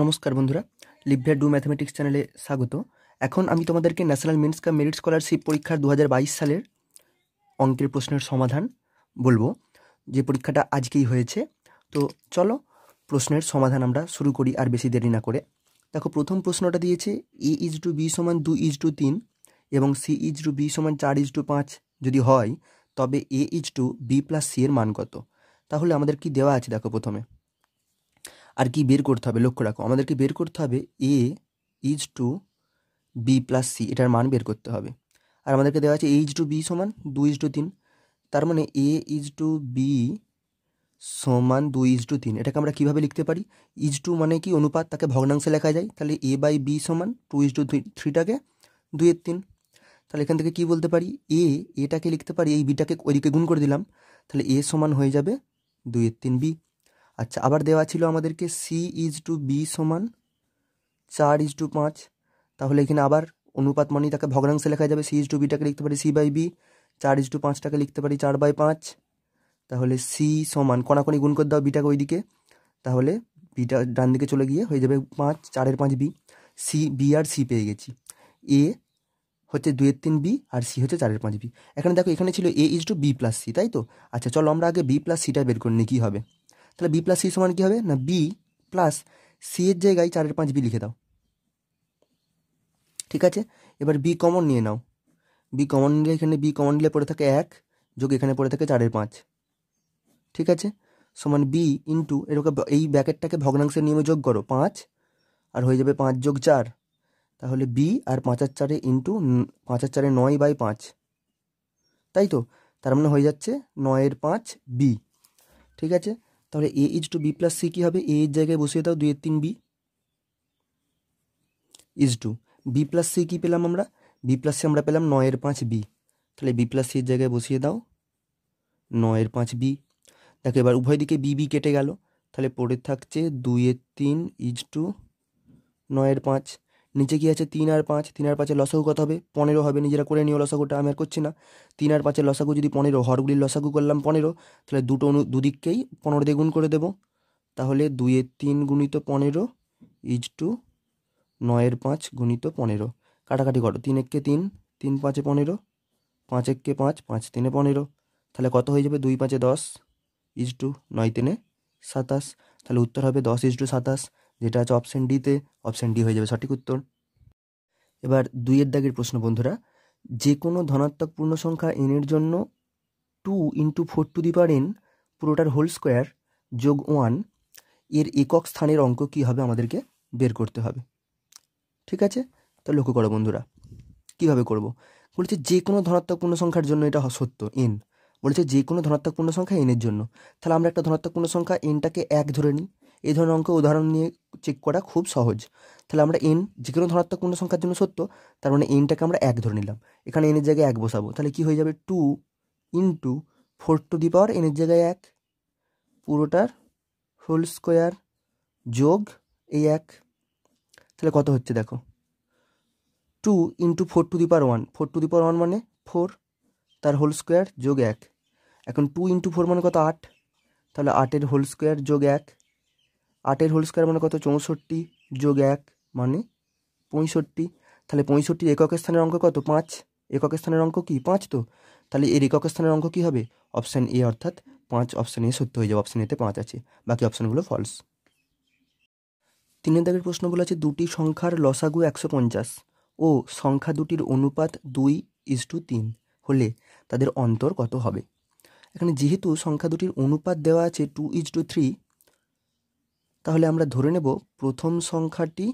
নমস্কার বন্ধুরা Libya do mathematics চ্যানেলে স্বাগত এখন আমি তোমাদেরকে national means cum merit scholarship পরীক্ষার দু সালের অঙ্কের প্রশ্নের সমাধান বলবো যে পরীক্ষাটা আজকেই হয়েছে তো চলো প্রশ্নের সমাধান আমরা শুরু করি আর বেশি দেরি না করে দেখো প্রথম প্রশ্নটা দিয়েছে এ ইজ টু বি সমান দু ইজ টু তিন এবং সি ইজ টু বি সমান চার ইজ টু পাঁচ যদি হয় তবে a is to b plus c এর মান কত তাহলে আমাদের কি দেওয়া আছে দেখো প্রথমে আর কি বের করতে হবে লক্ষ্য রাখো আমাদেরকে বের করতে হবে a is to b plus c এটার মান বের করতে হবে আর আমাদেরকে দেওয়া আছে এ ইজ টু বি সমান দুই ইজ টু তিন তার মানে এ ইজ টু বি সমান দুই ইজ টু তিন এটাকে আমরা কীভাবে লিখতে পারি ইজ টু মানে কি অনুপাত তাকে ভগ্নাংশে লেখা যায় তাহলে এ বাই বি সমান টু ইজ টু থ্রিটাকে দুই এর তিন তাহলে এখান থেকে কি বলতে পারি এ এটাকে লিখতে পারি এই বিটাকে ওইদিকে গুণ করে দিলাম তাহলে এ সমান হয়ে যাবে দুই এর তিন বি আচ্ছা আবার দেওয়া ছিল আমাদেরকে সি ইজ টু বি সমান চার ইজ টু পাঁচ তাহলে এখানে আবার অনুপাত মানেই তাকে ভগ্নাংশে লেখা যাবে সি ইজ টু বিটাকে লিখতে পারি সি বাই বি চার ইজ টু পাঁচটাকে লিখতে পারি চার বাই পাঁচ তাহলে সি সমান কোনাকি গুণ করে দাও বিটাকে ওইদিকে তাহলে বিটা ডান দিকে চলে গিয়ে হয়ে যাবে পাঁচ চারের পাঁচ বি সি বি আর সি পেয়ে গেছি এ হচ্ছে দুয়ের তিন বি আর সি হচ্ছে চারের পাঁচ বি এখানে দেখো এখানে ছিল a is to b plus c তাই তো আচ্ছা চলো আমরা আগে বি প্লাস সিটা বের করে নিই কী হবে তাহলে বি প্লাস সি সমান কী হবে না বি প্লাস সি এর জায়গায় চারের পাঁচ বি লিখে দাও ঠিক আছে এবার বি কমন নিয়ে নাও বি কমন নিলে এখানে বি কমন নিলে পড়ে থাকে এক যোগ এখানে পড়ে থাকে চারের পাঁচ ঠিক আছে সমান বি ইন্টু এরকম এই ব্যাকেটটাকে ভগ্নাংশের নিয়মে যোগ করো পাঁচ আর হয়ে যাবে পাঁচ যোগ চার তাহলে বি আর পাঁচ আর চারে ইন্টু পাঁচ আর চারে নয় বাই পাঁচ তাই তো তার মানে হয়ে যাচ্ছে নয়ের পাঁচ বি ঠিক আছে তাহলে a is to b plus c কী হবে এ এর জায়গায় বসিয়ে দাও দুই এর তিন b is to b plus c কী পেলাম আমরা বি প্লাস সি আমরা পেলাম নয়ের পাঁচ বি তাহলে বি প্লাস সির জায়গায় বসিয়ে দাও নয়ের পাঁচ বি দেখো এবার উভয় দিকে বি বি কেটে গেল তাহলে পড়ে থাকছে দুইয়ের তিন ইজ টু নয়ের পাঁচ নিচে কি আছে তিন আর পাঁচ তিন আর পাঁচের লসাগু কত হবে পনেরো হবে নিজেরা করে নিও লসাগুটা আমি আর করছি না তিন আর পাঁচের লসাগু যদি পনেরো হরগুলির লসাগু করলাম পনেরো তাহলে দুটো অনু দুদিককেই পনেরো দিয়ে গুণ করে দেব তাহলে দুইয়ের তিন গুণিত পনেরো ইজ টু নয়ের পাঁচ গুণিত পনেরো কাটাকাটি করো তিন এককে তিন তিন পাঁচে পনেরো পাঁচ এককে পাঁচ পাঁচ তিনে পনেরো তাহলে কত হয়ে যাবে দুই পাঁচে দশ ইজ টু নয় তিনে সাতাশ তাহলে উত্তর হবে দশ ইজ টু সাতাশ যেটা আছে অপশান ডিতে অপশান ডি হয়ে যাবে সঠিক উত্তর এবার দুইয়ের দাগের প্রশ্ন বন্ধুরা যে কোনো ধনাত্মক পূর্ণ সংখ্যা এন এর জন্য two into four to the power n পুরোটার হোল স্কোয়ার যোগ ওয়ান এর একক স্থানের অঙ্ক কি হবে আমাদেরকে বের করতে হবে ঠিক আছে তা লক্ষ্য করো বন্ধুরা কিভাবে করব বলছে যে কোনো ধনাত্মক পূর্ণ সংখ্যার জন্য এটা সত্য এন বলেছে যে কোনো ধনাত্মক পূর্ণ সংখ্যা এনের জন্য তাহলে আমরা একটা ধনাত্মক পূর্ণ সংখ্যা এনটাকে এক ধরে নিই এই ধরনের অঙ্ক উদাহরণ নিয়ে চেক করা খুব সহজ তাহলে আমরা এন যে কোনো ধনাত্মক পূর্ণ সংখ্যার জন্য সত্য তার মানে এনটাকে আমরা এক ধরে নিলাম এখানে এনের জায়গায় এক বসাবো তাহলে কি হয়ে যাবে two into four to the power এনের জায়গায় এক পুরোটার হোল স্কোয়ার যোগ এই এক তাহলে কত হচ্ছে দেখো two into four to the power one four to the power one মানে ফোর তার হোল স্কোয়ার যোগ এক এখন টু ইন্টু ফোর মানে কত আট তাহলে আটের হোল স্কোয়ার যোগ এক আটের হোল স্কোয়ার মানে কত চৌষট্টি যোগ এক মানে পঁয়ষট্টি তাহলে পঁয়ষট্টির একক স্থানের অঙ্ক কত পাঁচ একক স্থানের অঙ্ক কি পাঁচ তো তাহলে এর একক স্থানের অঙ্ক কী হবে অপশান এ অর্থাৎ পাঁচ অপশান এ সত্য হয়ে যাবে অপশান এতে পাঁচ আছে বাকি অপশানগুলো ফলস তিনের দাগের প্রশ্নগুলো আছে দুটি সংখ্যার লসাগু একশো পঞ্চাশ ও সংখ্যা দুটির অনুপাত দুই ইস টু তিন হলে তাদের অন্তর কত হবে এখানে যেহেতু সংখ্যা দুটির অনুপাত দেওয়া আছে টু ইজ টু থ্রি তাহলে আমরা ধরে নেব প্রথম সংখ্যাটি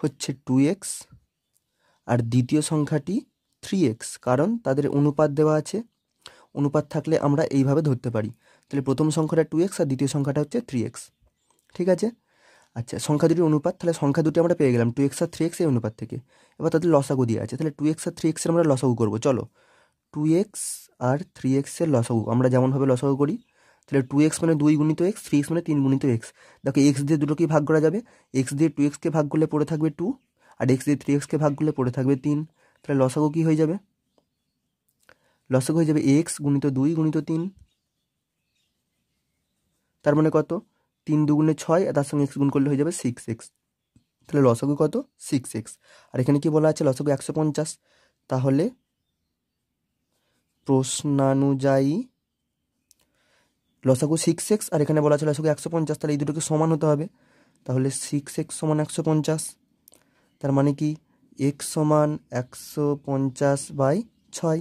হচ্ছে টু এক্স আর দ্বিতীয় সংখ্যাটি থ্রি এক্স কারণ তাদের অনুপাত দেওয়া আছে অনুপাত থাকলে আমরা এইভাবে ধরতে পারি তাহলে প্রথম সংখ্যাটা টু এক্স আর দ্বিতীয় সংখ্যাটা হচ্ছে থ্রি এক্স ঠিক আছে আচ্ছা সংখ্যা দুটির অনুপাত তাহলে সংখ্যা দুটি আমরা পেয়ে গেলাম টু এক্স আর থ্রি এক্স এই অনুপাত থেকে এবার তাদের লসাগু দিয়ে আছে তাহলে টু এক্স আর থ্রি এক্সের আমরা লসাগু করবো চলো টু এক্স আর থ্রি এক্সের লসাগু আমরা যেমনভাবে লসাগু করি তাহলে টু এক্স মানে দুই গুণিত এক্স থ্রি এক্স মানে তিন গুণিত এক্স দেখো এক্স দিয়ে দুটোকেই ভাগ করা যাবে এক্স দিয়ে টু এক্সকে ভাগ করলে পড়ে থাকবে টু আর এক্স দিয়ে থ্রি এক্সকে ভাগ করলে পড়ে থাকবে তিন তাহলে লসাগু কী হয়ে যাবে লসাগু হয়ে যাবে এক্স গুণিত দুই গুণিত তিন তার মানে কত তিন দুগুণে ছয় আর তার সঙ্গে এক্স গুণ করলে হয়ে যাবে সিক্স এক্স তাহলে লসাগু কত সিক্স এক্স আর এখানে কি বলা আছে লসাগু একশো পঞ্চাশ তাহলে প্রশ্নানুযায়ী লসাগু সিক্স এক্স আর এখানে বলা আছে লসাগু একশো পঞ্চাশ তাহলে এই দুটোকে সমান হতে হবে তাহলে সিক্স এক্স সমান একশো পঞ্চাশ তার মানে কি এক্স সমান একশো পঞ্চাশ বাই ছয়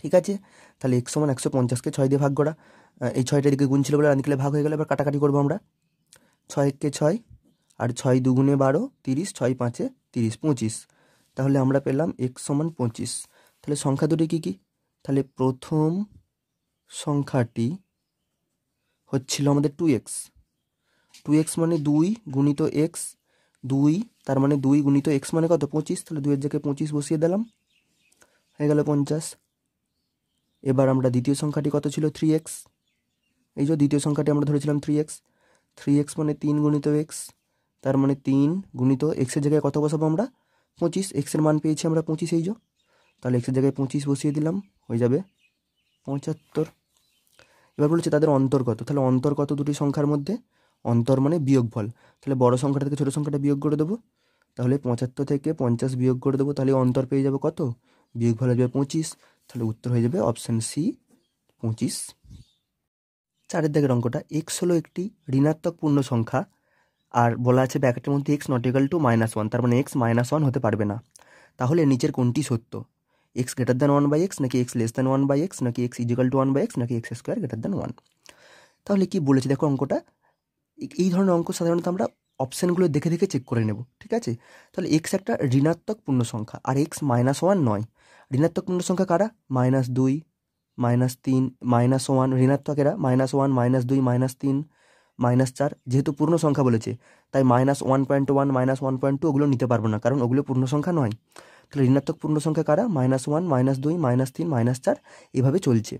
ঠিক আছে তাহলে এক্স সমান একশো পঞ্চাশকে ছয় দিয়ে ভাগ করা এই ছয়টা দিকে গুণ ছিল বলে রানিকলে ভাগ হয়ে গেলে এবার কাটাকাটি করবো আমরা ছয় কে ছয় আর ছয় দুগুণে বারো তিরিশ ছয় পাঁচে তিরিশ পঁচিশ তাহলে আমরা পেলাম এক্স সমান পঁচিশ তাহলে সংখ্যা দুটি কী কী তাহলে প্রথম সংখ্যাটি হচ্ছিল আমাদের টু এক্স টু এক্স মানে দুই গুণিত এক্স দুই তার মানে দুই গুণিত এক্স মানে কত পঁচিশ তাহলে দুইয়ের জায়গায় পঁচিশ বসিয়ে দিলাম হয়ে গেল পঞ্চাশ এবার আমরা দ্বিতীয় সংখ্যাটি কত ছিল থ্রি এক্স এই যে দ্বিতীয় সংখ্যাটি আমরা ধরেছিলাম থ্রি এক্স থ্রি এক্স মানে তিন গুণিত এক্স তার মানে তিন গুণিত এক্সের জায়গায় কত বসাবো আমরা পঁচিশ এক্সের মান পেয়েছি আমরা পঁচিশ এই যে তাহলে এক্সের জায়গায় পঁচিশ বসিয়ে দিলাম হয়ে যাবে পঁচাত্তর এবার বলেছে তাদের অন্তর্গত তাহলে অন্তর্গত দুটি সংখ্যার মধ্যে অন্তর মানে বিয়োগফল তাহলে বড় সংখ্যাটা থেকে ছোটো সংখ্যাটা বিয়োগ করে দেবো তাহলে পঁচাত্তর থেকে পঞ্চাশ বিয়োগ করে দেবো তাহলে অন্তর পেয়ে যাবে কত বিয়োগফল হয়ে যাবে পঁচিশ তাহলে উত্তর হয়ে যাবে অপশান সি পঁচিশ চারের দিকের অঙ্কটা এক্স হলো একটি ঋণাত্মক পূর্ণ সংখ্যা আর বলা আছে ব্যাকেটের মধ্যে x not equal to minus one তার মানে এক্স মাইনাস ওয়ান হতে পারবে না তাহলে নিচের কোনটি সত্য x greater than one by x নাকি x less than one by x নাকি x equal to one by x নাকি x square greater than one তাহলে কি বলেছে দেখো অঙ্কটা এই ধরনের অঙ্ক সাধারণত আমরা অপশানগুলো দেখে দেখে চেক করে নেব ঠিক আছে তাহলে এক্স একটা ঋণাত্মক পূর্ণ সংখ্যা আর এক্স মাইনাস ওয়ান নয় ঋণাত্মক পূর্ণ সংখ্যা কারা মাইনাস দুই মাইনাস তিন মাইনাস ওয়ান ঋণাত্মক এরা মাইনাস ওয়ান মাইনাস দুই মাইনাস তিন মাইনাস চার যেহেতু পূর্ণ সংখ্যা বলেছে তাই minus one point one minus one point two ওগুলো নিতে পারবো না কারণ ওগুলো পূর্ণ সংখ্যা নয় তাহলে ঋণাত্মক পূর্ণ সংখ্যা কারা মাইনাস ওয়ান মাইনাস দুই মাইনাস তিন মাইনাস চার এভাবে চলছে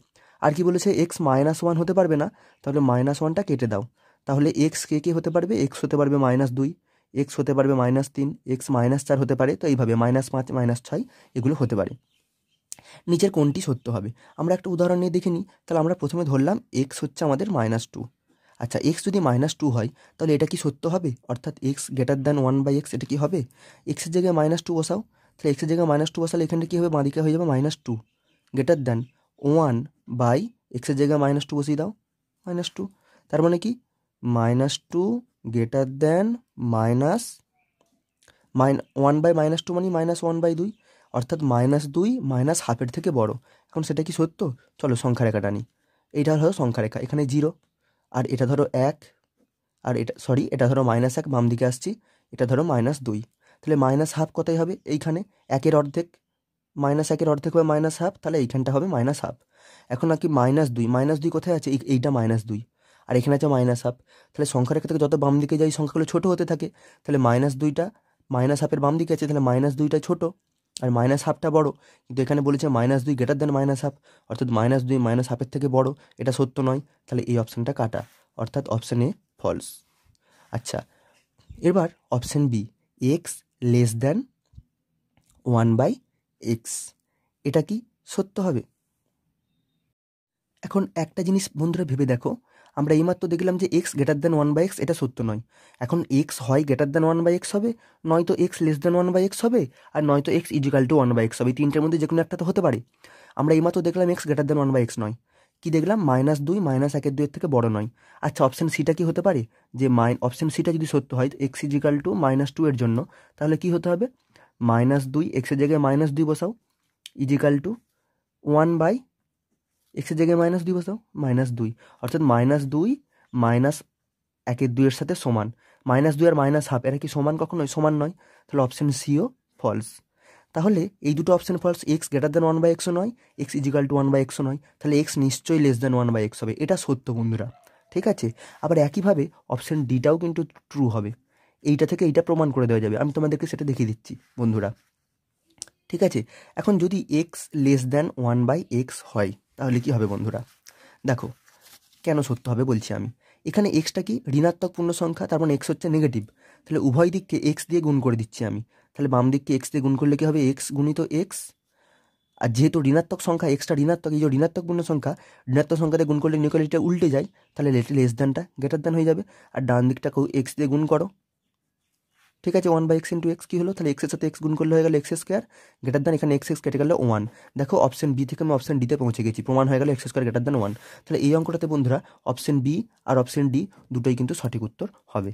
আর কি বলেছে এক্স মাইনাস ওয়ান হতে পারবে না তাহলে মাইনাস ওয়ানটা কেটে দাও তাহলে এক্স কে কে হতে পারবে এক্স হতে পারবে মাইনাস দুই এক্স হতে পারবে মাইনাস তিন এক্স মাইনাস চার হতে পারে তো এইভাবে মাইনাস পাঁচ মাইনাস ছয় এগুলো হতে পারে নিচের কোনটি সত্য হবে আমরা একটা উদাহরণ নিয়ে দেখে নিই তাহলে আমরা প্রথমে ধরলাম এক্স হচ্ছে আমাদের মাইনাস টু আচ্ছা এক্স যদি মাইনাস টু হয় তাহলে এটা কি সত্য হবে অর্থাৎ x greater than one by x এটা কি হবে এক্সের জায়গায় মাইনাস টু বসাও তাহলে এক্সের জায়গায় মাইনাস টু বসালে এখানটা কী হবে বাঁদিকে হয়ে যাবে minus two greater than one by এক্সের জায়গায় মাইনাস টু বসিয়ে দাও মাইনাস টু তার মানে কি minus two greater than minus min one by minus two মানে মাইনাস ওয়ান বাই দুই অর্থাৎ মাইনাস দুই মাইনাস হাফের থেকে বড় এখন সেটা কি সত্য চলো সংখ্যা রেখাটা নিই এইটা ধরো সংখ্যা রেখা এখানে জিরো আর এটা ধরো এক আর এটা সরি এটা ধরো মাইনাস এক বাম দিকে আসছি এটা ধরো মাইনাস দুই তাহলে মাইনাস হাফ কোথায় হবে এইখানে একের অর্ধেক মাইনাস একের অর্ধেক হবে মাইনাস হাফ তাহলে এইখানটা হবে মাইনাস হাফ এখন আর কি মাইনাস দুই মাইনাস দুই কোথায় আছে এইটা মাইনাস দুই আর এখানে আছে মাইনাস হাফ তাহলে সংখ্যার ক্ষেত্রে যত বাম দিকে যাই সংখ্যাগুলো ছোটো হতে থাকে তাহলে মাইনাস দুইটা মাইনাস হাফের বাম দিকে আছে তাহলে মাইনাস দুইটা ছোটো আর মাইনাস হাফটা বড় কিন্তু এখানে বলেছে মাইনাস দুই গ্রেটার দেন মাইনাস হাফ অর্থাৎ মাইনাস দুই মাইনাস হাফের থেকে বড় এটা সত্য নয় তাহলে এই অপশানটা কাটা অর্থাৎ অপশান এ ফলস আচ্ছা এবার option b x less than one by x এটা কি সত্য হবে এখন একটা জিনিস বন্ধুরা ভেবে দেখো আমরা এইমাত্র দেখলাম যে x greater than one by x এটা সত্য নয় এখন এক্স হয় greater than one by x হবে নয় তো x less than one by x হবে আর নয়তো x equal to one by x হবে তিনটের মধ্যে যে কোনো একটা তো হতে পারে আমরা এইমাত্র দেখলাম x greater than one by x নয় কি দেখলাম মাইনাস দুই মাইনাস একের দুইয়ের থেকে বড় নয় আচ্ছা অপশান সিটা কি হতে পারে যে মাইন অপশান সিটা যদি সত্য হয় x equal to minus two এর জন্য তাহলে কি হতে হবে মাইনাস দুই এক্সের জায়গায় মাইনাস দুই বসাও ইজিক্যাল টু ওয়ান বাই এক্সের জায়গায় মাইনাস দুই বসাও মাইনাস দুই অর্থাৎ মাইনাস দুই মাইনাস একের দুইয়ের সাথে সমান মাইনাস দুই আর মাইনাস হাফ এরা কি সমান কখনোই সমান নয় তাহলে অপশান সিও ফলস তাহলে এই দুটো option false x greater than one by এক্সও নয় x equal to one by এক্সও নয় তাহলে এক্স নিশ্চয়ই less than one by x হবে এটা সত্য বন্ধুরা ঠিক আছে আবার একইভাবে অপশান ডিটাও কিন্তু ট্রু হবে এইটা থেকে এইটা প্রমাণ করে দেওয়া যাবে আমি তোমাদেরকে সেটা দেখিয়ে দিচ্ছি বন্ধুরা ঠিক আছে এখন যদি x less than one by x হয় তাহলে কি হবে বন্ধুরা দেখো কেন সত্য হবে বলছি আমি এখানে এক্সটা কি ঋণাত্মক পূর্ণ সংখ্যা তার মানে এক্স হচ্ছে নেগেটিভ তাহলে উভয় দিককে এক্স দিয়ে গুণ করে দিচ্ছি আমি তাহলে বাম দিককে এক্স দিয়ে গুণ করলে কী হবে এক্স গুণিত এক্স আর যেহেতু ঋণাত্মক সংখ্যা এক্সটা ঋণাত্মক এই যে ঋণাত্মক পূর্ণ সংখ্যা ঋণাত্মক সংখ্যাতে গুণ করলে নিউক্লিয়ারটা উল্টে যায় তাহলে লেস দ্যানটা গ্রেটার দ্যান হয়ে যাবে আর ডান দিকটাকেও এক্স দিয়ে গুণ করো ঠিক আছে one by x into x কী হলো তাহলে এক্সের সাথে এক্স গুণ করলে হয়ে গেল এক্স স্কোয়ার গ্রেটার দ্যান এখানে এক্স এক্স কেটে গেলে ওয়ান দেখো অপশন বি থেকে আমি অপশন ডিতে পৌঁছে গেছি প্রমাণ হয়ে গেল x square greater than one তাহলে এই অঙ্কটাতে বন্ধুরা অপশন বি আর অপশন ডি দুটোই কিন্তু সঠিক উত্তর হবে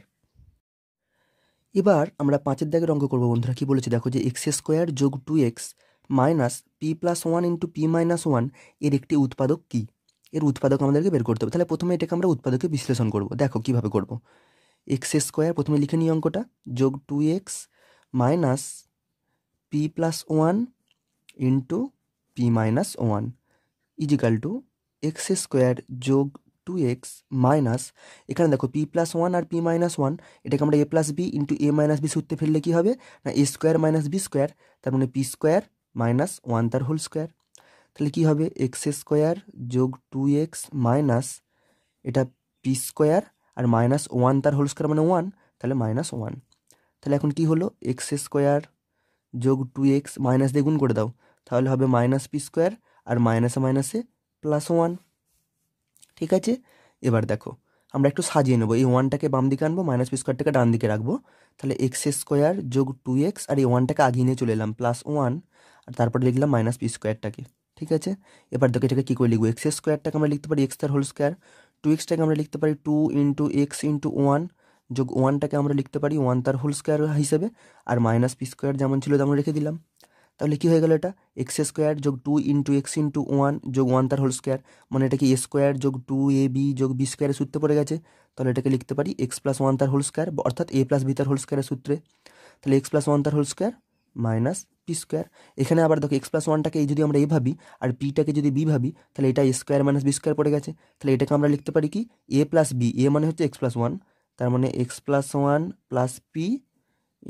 এবার আমরা পাঁচের দাগের অঙ্ক করবো বন্ধুরা কী বলেছে দেখো যে এক্স স্কোয়ার যোগ two x minus p plus one into p minus one এর একটি উৎপাদক কী এর উৎপাদক আমাদেরকে বের করতে হবে তাহলে প্রথমে এটাকে আমরা উৎপাদকে বিশ্লেষণ করবো দেখো কীভাবে করবো x2 প্রথমে লিখি নি অংকটা যোগ 2x minus p+1 * p-1 = x2 যোগ 2x মাইনাস এখানে দেখো p+1 আর p-1 এটা কি আমরা a+b * a-b সূত্রতে ফেলে কি হবে a2 - b2 তার মানে p2 - 1 এর হোল স্কয়ার তাহলে কি হবে x2 যোগ 2x মাইনাস এটা p2 আর -1 এর হোল স্কয়ার বনে 1 তাহলে -1 তাহলে এখন কি হলো x স্কয়ার যোগ 2x - দিয়ে গুণ করে দাও তাহলে হবে -p স্কয়ার আর - এ - এ + 1 ঠিক আছে এবার দেখো আমরা একটু সাজিয়ে নেব এই 1টাকে বাম দিকে আনবো -p স্কয়ারটাকে ডান দিকে রাখবো তাহলে x স্কয়ার যোগ 2x আর এই 1টাকে আঘিনে চলে এলাম +1 আর তারপরে লিখলাম -p স্কয়ারটাকে ঠিক আছে এবার দেখো এটাকে কি করে লিখব x স্কয়ারটাকে আমরা লিখতে পারি x এর হোল স্কয়ার টু এক্সটাকে আমরা লিখতে পারি two into x into one যোগ ওয়ানটাকে আমরা লিখতে পারি ওয়ান তার হোল স্কোয়ার হিসেবে আর মাইনাস পি স্কোয়ার যেমন ছিল তেমন রেখে দিলাম তাহলে কী হয়ে গেল এটা এক্স স্কোয়ার যোগ two into x into one যোগ ওয়ান তার হোল স্কোয়ার মানে এটা কি এ স্কোয়ার যোগ টু এ বি যোগ বি স্কোয়ারের সূত্রে পড়ে গেছে তাহলে এটাকে লিখতে পারি এক্স প্লাস ওয়ান তার হোল স্কোয়ার অর্থাৎ এ প্লাস বি তার হোল স্কোয়ারের সূত্রে তাহলে এক্স প্লাস ওয়ান তার whole square minus p square এখানে আবার দেখো এক্স প্লাস ওয়ানটাকে এই যদি আমরা এ ভাবি আর পিটাকে যদি বি ভাবি তাহলে এটা a square minus b square পড়ে গেছে তাহলে এটাকে আমরা লিখতে পারি কি এ প্লাস বি এ মানে হচ্ছে এক্স প্লাস ওয়ান তার মানে x plus one plus p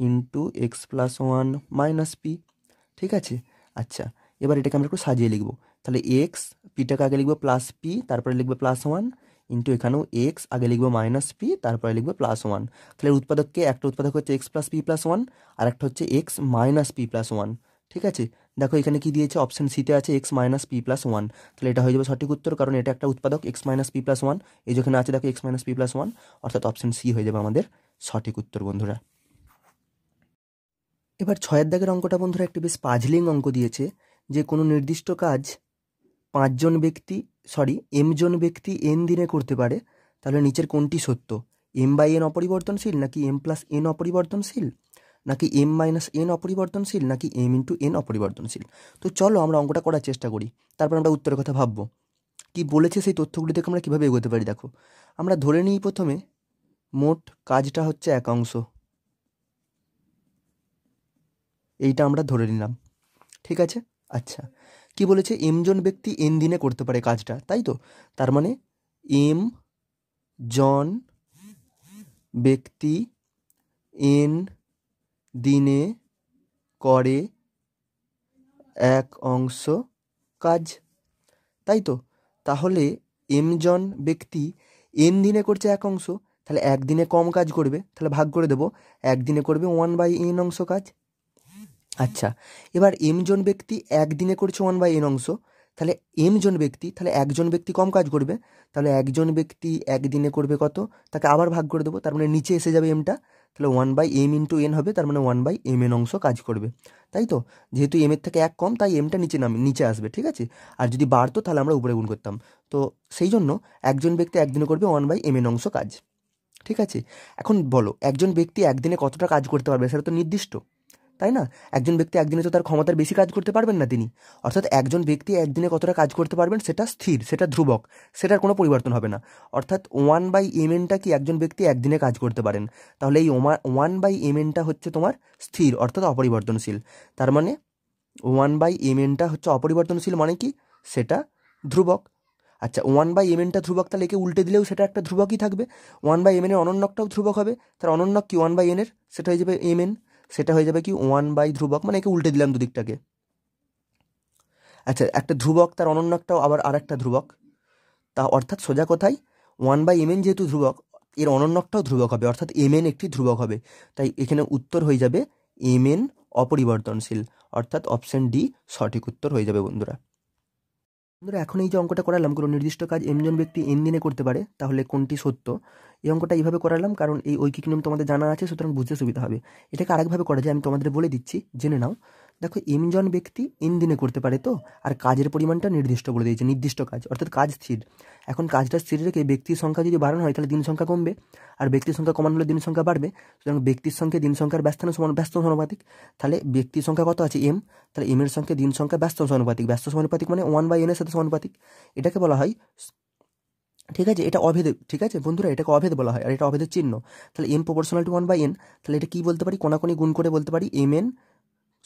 into x plus one minus p ঠিক আছে আচ্ছা এবার এটাকে আমরা একটু সাজিয়ে লিখবো তাহলে এক্স পিটাকে আগে লিখবো প্লাস পি তারপরে লিখবো প্লাস ওয়ান ইন্টু এখানেও এক্স আগে লিখবো মাইনাস পি তারপরে লিখবো প্লাস ওয়ান তাহলে উৎপাদককে একটা উৎপাদক হচ্ছে x plus p plus one আর একটা হচ্ছে x minus p plus one ঠিক আছে দেখো এখানে কি দিয়েছে অপশন সিতে আছে x minus p plus one তাহলে এটা হয়ে যাবে সঠিক উত্তর কারণ এটা একটা উৎপাদক x minus p plus one এই যেখানে আছে দেখো x minus p plus one অর্থাৎ অপশন সি হয়ে যাবে আমাদের সঠিক উত্তর বন্ধুরা এবার ছয়ের দাগের অঙ্কটা বন্ধুরা একটি বেশ পাজলিং অঙ্ক দিয়েছে যে কোনো নির্দিষ্ট কাজ পাঁচজন ব্যক্তি সরি এম জন ব্যক্তি এন দিনে করতে পারে তাহলে নিচের কোনটি সত্য এম বাই এন অপরিবর্তনশীল নাকি এম প্লাস এন অপরিবর্তনশীল নাকি এম মাইনাস এন অপরিবর্তনশীল নাকি এম ইন্টু এন অপরিবর্তনশীল তো চলো আমরা অঙ্কটা করার চেষ্টা করি তারপর আমরা উত্তরের কথা ভাববো কি বলেছে সেই তথ্যগুলি থেকে আমরা কীভাবে এগোতে পারি দেখো আমরা ধরে নিই প্রথমে মোট কাজটা হচ্ছে এক অংশ এইটা আমরা ধরে নিলাম ঠিক আছে আচ্ছা কি বলেছে এমজন ব্যক্তি এন দিনে করতে পারে কাজটা তাই তো তার মানে এম জন ব্যক্তি এন দিনে করে এক অংশ কাজ তাই তো তাহলে এমজন ব্যক্তি এন দিনে করছে এক অংশ তাহলে একদিনে কম কাজ করবে তাহলে ভাগ করে দেবো একদিনে করবে ওয়ান বাই এন অংশ কাজ আচ্ছা এবার এম জন ব্যক্তি একদিনে করছে ওয়ান বাই এন অংশ তাহলে এম জন ব্যক্তি তাহলে একজন ব্যক্তি কম কাজ করবে তাহলে একজন ব্যক্তি একদিনে করবে কত তাকে আবার ভাগ করে দেবো তার মানে নিচে এসে যাবে এমটা তাহলে one by m into n হবে তার মানে ওয়ান বাই এম এন অংশ কাজ করবে তাই তো যেহেতু এম এর থেকে এক কম তাই এমটা নিচে নামে নিচে আসবে ঠিক আছে আর যদি বাড়তো তাহলে আমরা উপরে গুণ করতাম তো সেই জন্য একজন ব্যক্তি একদিনে করবে ওয়ান বাই এম এন অংশ কাজ ঠিক আছে এখন বলো একজন ব্যক্তি একদিনে কতটা কাজ করতে পারবে সেটা তো নির্দিষ্ট তাই না একজন ব্যক্তি একদিনে তো তার ক্ষমতার বেশি কাজ করতে পারবেন না তিনি অর্থাৎ একজন ব্যক্তি একদিনে কতটা কাজ করতে পারবেন সেটা স্থির সেটা ধ্রুবক সেটার কোনো পরিবর্তন হবে না অর্থাৎ ওয়ান বাই এমএনটা কি একজন ব্যক্তি একদিনে কাজ করতে পারেন তাহলে এই ওয়ান বাই এমএনটা হচ্ছে তোমার স্থির অর্থাৎ অপরিবর্তনশীল তার মানে ওয়ান বাই এমএনটা হচ্ছে অপরিবর্তনশীল মানে কি সেটা ধ্রুবক আচ্ছা ওয়ান বাই এনটা ধ্রুবক তাহলে একে উল্টে দিলেও সেটা একটা ধ্রুবকই থাকবে ওয়ান বাই এম এনের অনন্যকটাও ধ্রুবক হবে তার অনন্যক কি ওয়ান বাই এনের সেটা হয়ে যাবে এমএন সেটা হয়ে যাবে কি ওয়ান বাই ধ্রুবক মানে একে উল্টে দিলাম দুদিকটাকে আচ্ছা একটা ধ্রুবক তার অনন্য একটাও আবার আর একটা ধ্রুবক তা অর্থাৎ সোজা কথায় ওয়ান বাই এম এন যেহেতু ধ্রুবক এর অনন্যকটাও ধ্রুবক হবে অর্থাৎ এম এন একটি ধ্রুবক হবে তাই এখানে উত্তর হয়ে যাবে এম এন অপরিবর্তনশীল অর্থাৎ অপশন ডি সঠিক উত্তর হয়ে যাবে বন্ধুরা বন্ধুরা এখন এই যে অঙ্কটা করালাম কোনো নির্দিষ্ট কাজ এমজন ব্যক্তি এন দিনে করতে পারে তাহলে কোনটি সত্য এই অঙ্কটা এইভাবে করালাম কারণ এই ঐকিক নিয়ম তোমাদের জানা আছে সুতরাং বুঝতে সুবিধা হবে এটাকে আরেকভাবে করা যায় আমি তোমাদের বলে দিচ্ছি জেনে নাও দেখো এমজন ব্যক্তি এন দিনে করতে পারে তো আর কাজের পরিমাণটা নির্দিষ্ট করে দিয়েছে নির্দিষ্ট কাজ অর্থাৎ কাজ স্থির এখন কাজটা স্থির রেখে ব্যক্তির সংখ্যা যদি বাড়ানো হয় তাহলে দিন সংখ্যা কমবে আর ব্যক্তির সংখ্যা কমানো হলে দিন সংখ্যা বাড়বে সুতরাং ব্যক্তির সঙ্গে দিন সংখ্যার ব্যস্ত সমান ব্যস্ত সমানুপাতিক তাহলে ব্যক্তির সংখ্যা কত আছে এম তাহলে এম এর সঙ্গে দিন সংখ্যা ব্যস্ত সমানুপাতিক ব্যস্ত সমানুপাতিক মানে ওয়ান বাই এনের সাথে সমানুপাতিক এটাকে বলা হয় ঠিক আছে এটা অভেদ ঠিক আছে বন্ধুরা এটাকে অভেদ বলা হয় আর এটা অভেদের চিহ্ন তাহলে m proportional to one by n তাহলে এটা কী বলতে পারি কোনাকোনি গুণ করে বলতে পারি এম এন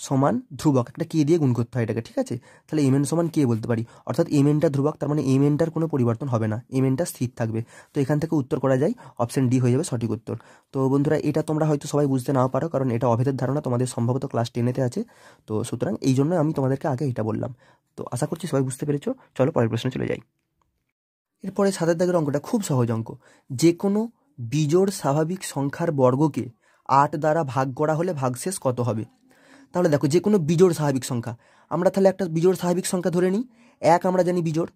সমান ধ্রুবক একটা কে দিয়ে গুণ করতে হয় এটাকে ঠিক আছে তাহলে এম এন সমান কে বলতে পারি অর্থাৎ এম এনটা ধ্রুবক তার মানে এম এনটার কোনো পরিবর্তন হবে না এম এনটা স্থির থাকবে তো এখান থেকে উত্তর করা যায় অপশন ডি হয়ে যাবে সঠিক উত্তর তো বন্ধুরা এটা তোমরা হয়তো সবাই বুঝতে নাও পারো কারণ এটা অভেদের ধারণা তোমাদের সম্ভবত ক্লাস টেনেতে আছে তো সুতরাং এই জন্য আমি তোমাদেরকে আগে এটা বললাম তো আশা করছি সবাই বুঝতে পেরেছো চলো পরের প্রশ্নে চলে যাই এরপরে সাতের দাগের অঙ্কটা খুব সহজ অঙ্ক যে কোনো বিজোড় স্বাভাবিক সংখ্যার বর্গকে আট দ্বারা ভাগ করা হলে ভাগশেষ কত হবে তাহলে দেখো যে কোনো বিজোড় স্বাভাবিক সংখ্যা আমরা তাহলে একটা বিজোড় স্বাভাবিক সংখ্যা ধরে নিই এক আমরা জানি বিজোড়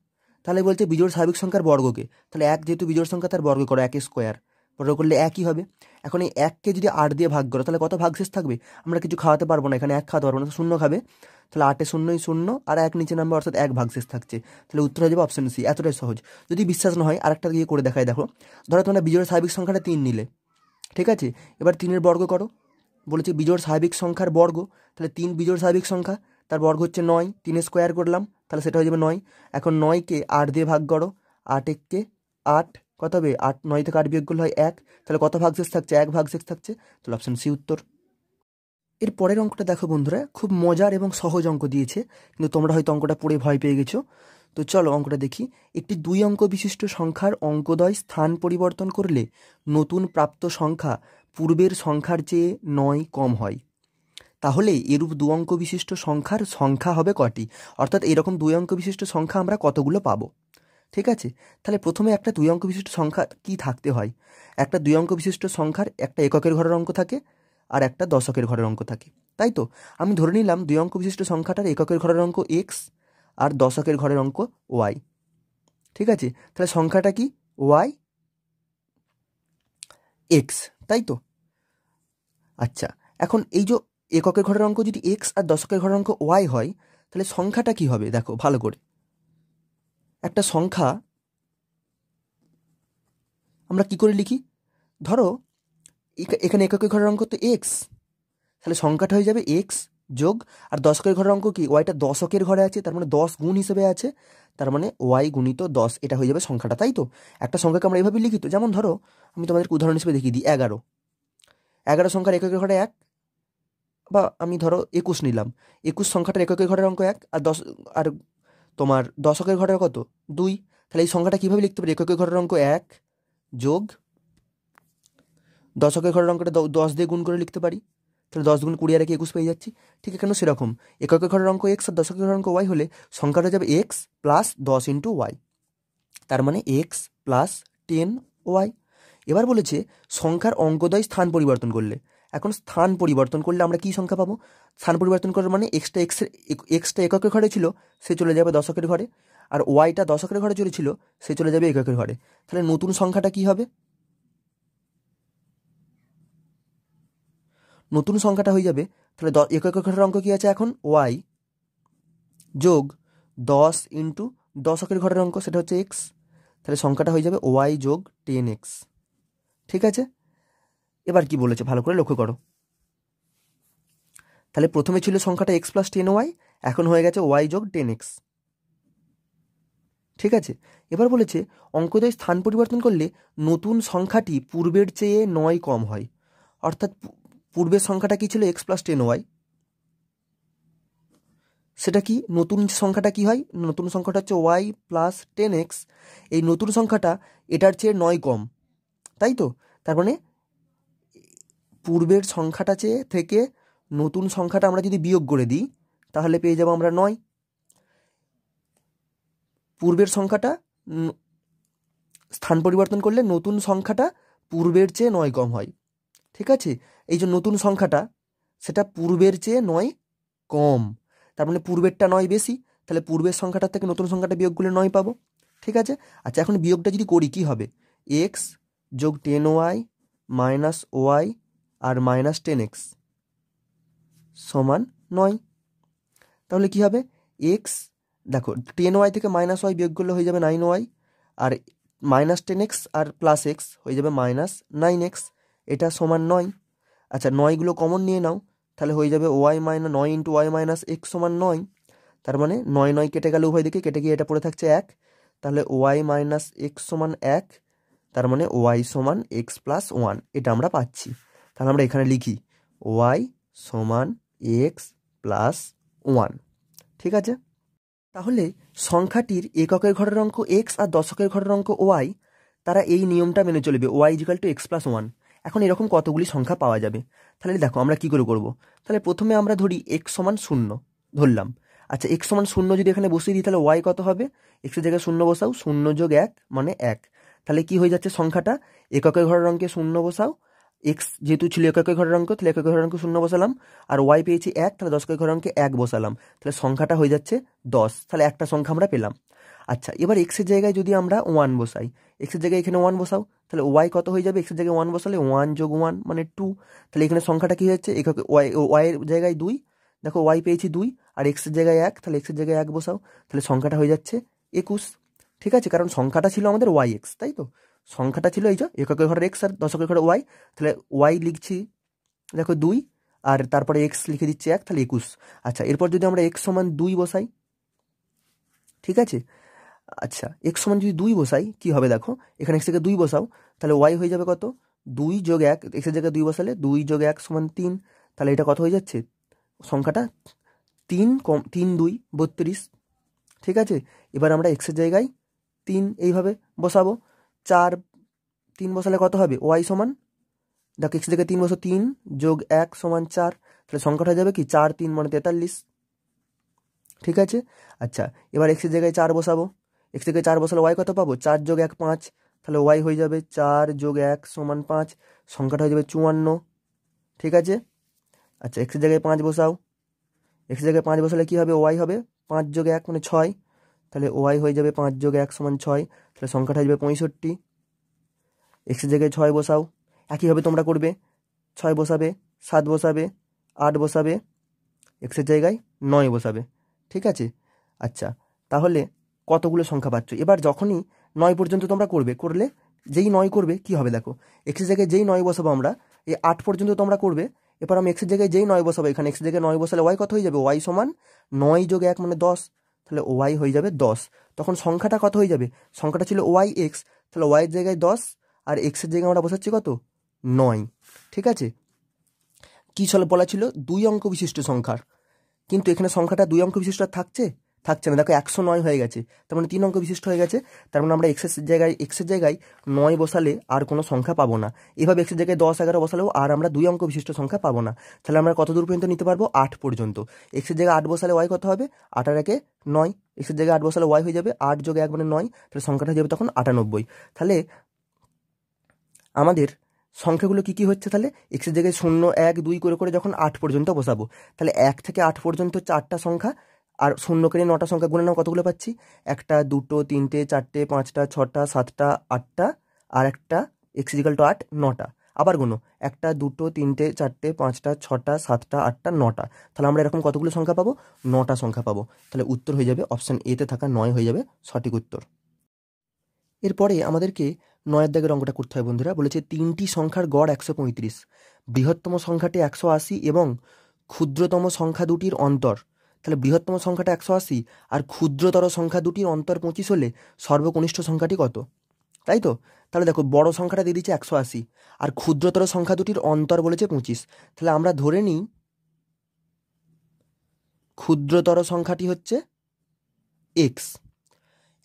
তাহলে বলছে বিজোড় স্বাভাবিক সংখ্যার বর্গকে তাহলে এক যেহেতু বিজোড় সংখ্যা তার বর্গ করো এক স্কোয়ার বড় করলে একই হবে এখন এই এককে যদি আট দিয়ে ভাগ করো তাহলে কত ভাগশেষ থাকবে আমরা কিছু খাওয়াতে পারবো না এখানে এক খাওয়াতে পারবো না শূন্য খাবে তাহলে আটে শূন্যই শূন্য আর এক নিচে নামবে অর্থাৎ এক ভাগশেষ থাকছে তাহলে উত্তর হয়ে যাবে অপশন সি এতটাই সহজ যদি বিশ্বাস না হয় আরেকটা দিয়ে করে দেখায় দেখো ধরো তোমরা বিজোড় স্বাভাবিক সংখ্যাটা তিন নিলে ঠিক আছে এবার তিনের বর্গ করো বলেছে বিজোড় স্বাভাবিক সংখ্যার বর্গ তাহলে তিন বিজোড় স্বাভাবিক সংখ্যা তার বর্গ হচ্ছে নয় তিনে স্কোয়ার করলাম তাহলে সেটা হয়ে যাবে নয় এখন নয়কে আট দিয়ে ভাগ করো আট এককে আট কত হবে আট নয় থেকে আট বিয়োগ করলে হয় এক তাহলে কত ভাগশেষ থাকছে এক ভাগশেষ থাকছে তাহলে অপশান সি উত্তর এর পরের অঙ্কটা দেখো বন্ধুরা খুব মজার এবং সহজ অঙ্ক দিয়েছে কিন্তু তোমরা হয়তো অঙ্কটা পড়ে ভয় পেয়ে গেছো তো চলো অঙ্কটা দেখি একটি দুই অঙ্ক বিশিষ্ট সংখ্যার অঙ্কদয় স্থান পরিবর্তন করলে নতুন প্রাপ্ত সংখ্যা পূর্বের সংখ্যার চেয়ে নয় কম হয় তাহলে এরূপ দু অঙ্ক বিশিষ্ট সংখ্যার সংখ্যা হবে কটি অর্থাৎ এরকম দুই অঙ্ক বিশিষ্ট সংখ্যা আমরা কতগুলো পাবো ঠিক আছে তাহলে প্রথমে একটা দুই অঙ্ক বিশিষ্ট সংখ্যা কি থাকতে হয় একটা দুই অঙ্ক বিশিষ্ট সংখ্যার একটা এককের ঘরের অঙ্ক থাকে আর একটা দশকের ঘরের অঙ্ক থাকে তাই তো আমি ধরে নিলাম দুই অঙ্ক বিশিষ্ট সংখ্যাটার এককের ঘরের অঙ্ক এক্স আর দশকের ঘরের অঙ্ক ওয়াই ঠিক আছে তাহলে সংখ্যাটা কি ওয়াই এক্স তাই তো আচ্ছা এখন এই যে এককের ঘরের অঙ্ক যদি এক্স আর দশকের ঘরের অঙ্ক ওয়াই হয় তাহলে সংখ্যাটা কি হবে দেখো ভালো করে একটা সংখ্যা আমরা কি করে লিখি ধরো এখানে এককের ঘরের অঙ্ক তো এক্স তাহলে সংখ্যাটা হয়ে যাবে এক্স যোগ আর দশকের ঘরের অঙ্ক কি ওয়াইটা দশকের ঘরে আছে তার মানে দশ গুণ হিসেবে আছে তার মানে ওয়াই গুণিত দশ এটা হয়ে যাবে সংখ্যাটা তাই তো একটা সংখ্যাকে আমরা এভাবেই লিখি তো যেমন ধরো আমি তোমাদেরকে উদাহরণ হিসেবে দেখিয়ে দিই এগারো এগারো সংখ্যার এককের ঘরে এক বা আমি ধরো একুশ নিলাম একুশ সংখ্যাটার এককের ঘরের অঙ্ক এক আর দশ আর তোমার দশকের ঘটার কত দুই তাহলে এই সংখ্যাটা কীভাবে লিখতে পারি এককের ঘটার অঙ্ক এক যোগ দশকের ঘরের অঙ্কটা দশ দিয়ে গুণ করে লিখতে পারি তাহলে দশ গুণ কুড়ি আর কি একুশ পেয়ে যাচ্ছি ঠিক কেন সেরকম এককের ঘরের অঙ্ক এক্স আর দশকের ঘটনা অঙ্ক ওয়াই হলে সংখ্যাটা যাবে এক্স প্লাস দশ ইন্টু ওয়াই তার মানে এক্স প্লাস টেন ওয়াই এবার বলেছে সংখ্যার অঙ্কদয় স্থান পরিবর্তন করলে এখন স্থান পরিবর্তন করলে আমরা কী সংখ্যা পাবো স্থান পরিবর্তন করার মানে এক্সটা এক্স এক্সটা এককের ঘরে ছিল সে চলে যাবে দশকের ঘরে আর ওয়াইটা দশকের ঘরে চলেছিল সে চলে যাবে এককের ঘরে তাহলে নতুন সংখ্যাটা কি হবে নতুন সংখ্যাটা হয়ে যাবে তাহলে এককের ঘরের অঙ্ক কী আছে এখন ওয়াই যোগ দশ ইন্টু দশকের ঘরের অঙ্ক সেটা হচ্ছে এক্স তাহলে সংখ্যাটা হয়ে যাবে ওয়াই যোগ টেন এক্স ঠিক আছে এবার কি বলেছে ভালো করে লক্ষ্য করো তাহলে প্রথমে ছিল সংখ্যাটা এক্স প্লাস টেন ওয়াই এখন হয়ে গেছে ওয়াই যোগ টেন এক্স ঠিক আছে এবার বলেছে অঙ্কদয় স্থান পরিবর্তন করলে নতুন সংখ্যাটি পূর্বের চেয়ে নয় কম হয় অর্থাৎ পূর্বের সংখ্যাটা কি ছিল এক্স প্লাস টেন ওয়াই সেটা কি নতুন সংখ্যাটা কি হয় নতুন সংখ্যাটা হচ্ছে ওয়াই প্লাস টেন এক্স এই নতুন সংখ্যাটা এটার চেয়ে নয় কম তাই তো তার মানে পূর্বের সংখ্যাটা চেয়ে থেকে নতুন সংখ্যাটা আমরা যদি বিয়োগ করে দিই তাহলে পেয়ে যাব আমরা নয় পূর্বের সংখ্যাটা স্থান পরিবর্তন করলে নতুন সংখ্যাটা পূর্বের চেয়ে নয় কম হয় ঠিক আছে এই যে নতুন সংখ্যাটা সেটা পূর্বের চেয়ে নয় কম তার মানে পূর্বেরটা নয় বেশি তাহলে পূর্বের সংখ্যাটার থেকে নতুন সংখ্যাটা বিয়োগ করলে নয় পাবো ঠিক আছে আচ্ছা এখন বিয়োগটা যদি করি কি হবে এক্স যোগ টেন ওয়াই মাইনাস ওয়াই আর মাইনাস টেন এক্স সমান নয় তাহলে কি হবে এক্স দেখো টেন ওয়াই থেকে মাইনাস ওয়াই বিয়োগ করলে হয়ে যাবে নাইন ওয়াই আর মাইনাস টেন এক্স আর প্লাস এক্স হয়ে যাবে মাইনাস নাইন এক্স এটা সমান নয় আচ্ছা নয়গুলো কমন নিয়ে নাও তাহলে হয়ে যাবে ওয়াই মাইনাস নয় ইন্টু ওয়াই মাইনাস এক্স সমান নয় তার মানে নয় নয় কেটে গেল উভয় দিকে কেটে গিয়ে এটা পড়ে থাকছে এক তাহলে ওয়াই মাইনাস এক্স সমান এক তার মানে ওয়াই সমান এক্স প্লাস ওয়ান এটা আমরা পাচ্ছি তাহলে আমরা এখানে লিখি ওয়াই সমান এক্স প্লাস ওয়ান ঠিক আছে তাহলে সংখ্যাটির এককের ঘরের অঙ্ক এক্স আর দশকের ঘরের অঙ্ক ওয়াই তারা এই নিয়মটা মেনে চলবে y is equal to x plus one এখন এরকম কতগুলি সংখ্যা পাওয়া যাবে তাহলে দেখো আমরা কী করে করব তাহলে প্রথমে আমরা ধরি এক্স সমান শূন্য ধরলাম আচ্ছা এক্স সমান শূন্য যদি এখানে বসিয়ে দিই তাহলে ওয়াই কত হবে এক্সের জায়গায় শূন্য বসাও শূন্য যোগ এক মানে এক তাহলে কি হয়ে যাচ্ছে সংখ্যাটা এককের ঘরের অঙ্কে শূন্য বসাও এক্স যেহেতু ছিল একই ঘরের অঙ্ক তাহলে একাকে ঘরের অঙ্ক শূন্য বসালাম আর ওয়াই পেয়েছি এক তাহলে দশ কয় ঘরের অঙ্কে এক বসালাম তাহলে সংখ্যাটা হয়ে যাচ্ছে দশ তাহলে একটা সংখ্যা আমরা পেলাম আচ্ছা এবার এক্সের জায়গায় যদি আমরা ওয়ান বসাই এক্সের জায়গায় এখানে ওয়ান বসাও তাহলে ওয়াই কত হয়ে যাবে এক্সের জায়গায় ওয়ান বসালে ওয়ান যোগ ওয়ান মানে টু তাহলে এখানে সংখ্যাটা কী হয়েছে এখানে ওয়াই ওয়াইয়ের জায়গায় দুই দেখো ওয়াই পেয়েছি দুই আর এক্সের জায়গায় এক তাহলে এক্সের জায়গায় এক বসাও তাহলে সংখ্যাটা হয়ে যাচ্ছে একুশ ঠিক আছে কারণ সংখ্যাটা ছিল আমাদের ওয়াই এক্স তাই তো সংখ্যাটা ছিল এই যে এককের ঘরে এক্স আর দশকের ঘরে ওয়াই তাহলে ওয়াই লিখছি দেখো দুই আর তারপরে এক্স লিখে দিচ্ছে এক তাহলে একুশ আচ্ছা এরপর যদি আমরা এক্স সমান দুই বসাই ঠিক আছে আচ্ছা এক্স সমান যদি দুই বসাই কি হবে দেখো এখানে এক্স থেকে দুই বসাও তাহলে ওয়াই হয়ে যাবে কত দুই যোগ এক এক্সের জায়গায় দুই বসালে দুই যোগ এক সমান তিন তাহলে এটা কত হয়ে যাচ্ছে সংখ্যাটা তিন কম তিন দুই বত্রিশ ঠিক আছে এবার আমরা এক্সের জায়গায় তিন এইভাবে বসাবো চার তিন বসালে কত হবে ওয়াই সমান দেখো এক্স থেকে তিন বসো তিন যোগ এক সমান চার তাহলে সংখ্যাটা যাবে কি চার তিন মানে তেতাল্লিশ ঠিক আছে আচ্ছা এবার এক্সের জায়গায় চার বসাবো এক্স থেকে চার বসালে ওয়াই কত পাবো চার যোগ এক পাঁচ তাহলে ওয়াই হয়ে যাবে চার যোগ এক সমান পাঁচ সংখ্যাটা হয়ে যাবে চুয়ান্ন ঠিক আছে আচ্ছা এক্সের জায়গায় পাঁচ বসাও এক্সের জায়গায় পাঁচ বসালে কী হবে ওয়াই হবে পাঁচ যোগ এক মানে ছয় তাহলে ওয়াই হয়ে যাবে পাঁচ যোগ এক সমান ছয় তাহলে সংখ্যাটা আসবে পঁয়ষট্টি এক্সের জায়গায় ছয় বসাও একইভাবে তোমরা করবে ছয় বসাবে সাত বসাবে আট বসাবে এক্সের জায়গায় নয় বসাবে ঠিক আছে আচ্ছা তাহলে কতগুলো সংখ্যা পাচ্ছ এবার যখনই নয় পর্যন্ত তোমরা করবে করলে যেই নয় করবে কি হবে দেখো এক্সের জায়গায় যেই নয় বসাবো আমরা এই আট পর্যন্ত তোমরা করবে এবার আমি এক্সের জায়গায় যেই নয় বসাবো এখানে এক্সের জায়গায় নয় বসালে ওয়াই কত হয়ে যাবে ওয়াই সমান নয় যোগে এক মানে দশ তাহলে ওয়াই হয়ে যাবে দশ তখন সংখ্যাটা কত হয়ে যাবে সংখ্যাটা ছিল ওয়াই এক্স তাহলে ওয়াইয়ের জায়গায় দশ আর এক্সের জায়গায় আমরা বসাচ্ছি কত নয় ঠিক আছে কী ছিল বলা ছিল দুই অঙ্ক বিশিষ্ট সংখ্যার কিন্তু এখানে সংখ্যাটা দুই অঙ্ক বিশিষ্ট থাকছে থাকছে না দেখো একশো নয় হয়ে গেছে তার মানে তিন অঙ্ক বিশিষ্ট হয়ে গেছে তার মানে আমরা এক্সের জায়গায় এক্সের জায়গায় নয় বসালে আর কোনো সংখ্যা পাবো না এভাবে এক্সের জায়গায় দশ এগারো বসালেও আর আমরা দুই অঙ্ক বিশিষ্ট সংখ্যা পাবো না তাহলে আমরা কত দূর পর্যন্ত নিতে পারবো আট পর্যন্ত এক্সের জায়গায় আট বসালে ওয়াই কত হবে আটার একে নয় এক্সের জায়গায় আট বসালে ওয়াই হয়ে যাবে আট যোগে এক মানে নয় তাহলে সংখ্যাটা হয়ে যাবে তখন আটানব্বই তাহলে আমাদের সংখ্যাগুলো কি কি হচ্ছে তাহলে এক্সের জায়গায় শূন্য এক দুই করে করে যখন আট পর্যন্ত বসাবো তাহলে এক থেকে আট পর্যন্ত চারটা সংখ্যা আর শূন্যকে নিয়ে নটা সংখ্যা গুণে নাও কতগুলো পাচ্ছি একটা দুটো তিনটে চারটে পাঁচটা ছটা সাতটা আটটা আর একটা এক্সিজিক্যাল টু আট নটা আবার গুনো একটা দুটো তিনটে চারটে পাঁচটা ছটা সাতটা আটটা নটা তাহলে আমরা এরকম কতগুলো সংখ্যা পাবো নটা সংখ্যা পাবো তাহলে উত্তর হয়ে যাবে অপশান এতে থাকা নয় হয়ে যাবে সঠিক উত্তর এরপরে আমাদেরকে নয়ের দাগের অঙ্কটা করতে হয় বন্ধুরা বলেছে তিনটি সংখ্যার গড় একশো পঁয়ত্রিশ বৃহত্তম সংখ্যাটি একশো আশি এবং ক্ষুদ্রতম সংখ্যা দুটির অন্তর তাহলে বৃহত্তম সংখ্যাটা একশো আশি আর ক্ষুদ্রতর সংখ্যা দুটির অন্তর পঁচিশ হলে সর্বকনিষ্ঠ সংখ্যাটি কত তাই তো তাহলে দেখো বড় সংখ্যাটা দিয়ে দিচ্ছে একশো আশি আর ক্ষুদ্রতর সংখ্যা দুটির অন্তর বলেছে পঁচিশ তাহলে আমরা ধরে নিই ক্ষুদ্রতর সংখ্যাটি হচ্ছে এক্স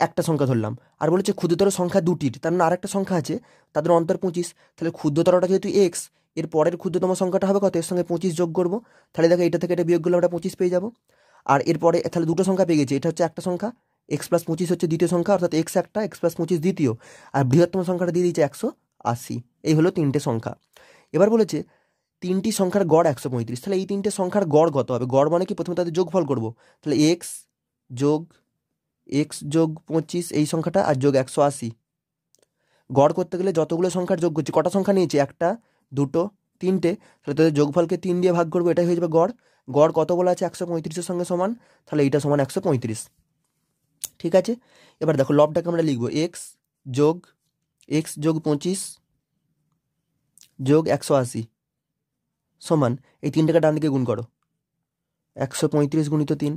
একটা সংখ্যা ধরলাম আর বলেছে ক্ষুদ্রতর সংখ্যা দুটির তার মানে আরেকটা সংখ্যা আছে তাদের অন্তর পঁচিশ তাহলে ক্ষুদ্রতরটা যেহেতু এক্স এর পরের ক্ষুদ্রতম সংখ্যাটা হবে কত এর সঙ্গে পঁচিশ যোগ করবো তাহলে দেখো এটা থেকে এটা বিয়োগ করলে আমরা পঁচিশ পেয়ে যাবো আর এরপরে তাহলে দুটো সংখ্যা পেয়ে গেছি এটা হচ্ছে একটা সংখ্যা এক্স প্লাস পঁচিশ হচ্ছে দ্বিতীয় সংখ্যা অর্থাৎ এক্স একটা এক্স প্লাস পঁচিশ দ্বিতীয় আর বৃহত্তম সংখ্যাটা দিয়ে দিয়েছে একশো আশি এই হলো তিনটে সংখ্যা এবার বলেছে তিনটি সংখ্যার গড় একশো পঁয়ত্রিশ তাহলে এই তিনটে সংখ্যার গড় কত হবে গড় মানে কি প্রথমে তাদের যোগফল করব তাহলে এক্স যোগ এক্স যোগ পঁচিশ এই সংখ্যাটা আর যোগ একশো আশি গড় করতে গেলে যতগুলো সংখ্যার যোগ করছি কটা সংখ্যা নিয়েছি একটা দুটো তিনটে তাহলে তাদের যোগফলকে তিন দিয়ে ভাগ করবো এটাই হয়ে যাবে গড় গড় কত বলা আছে একশো পঁয়ত্রিশের সঙ্গে সমান তাহলে এইটা সমান একশো পঁয়ত্রিশ ঠিক আছে এবার দেখো লবটাকে আমরা লিখবো এক্স যোগ এক্স যোগ পঁচিশ যোগ একশো আশি সমান এই তিনটাকে ডান দিকে গুণ করো একশো পঁয়ত্রিশ গুণিত তিন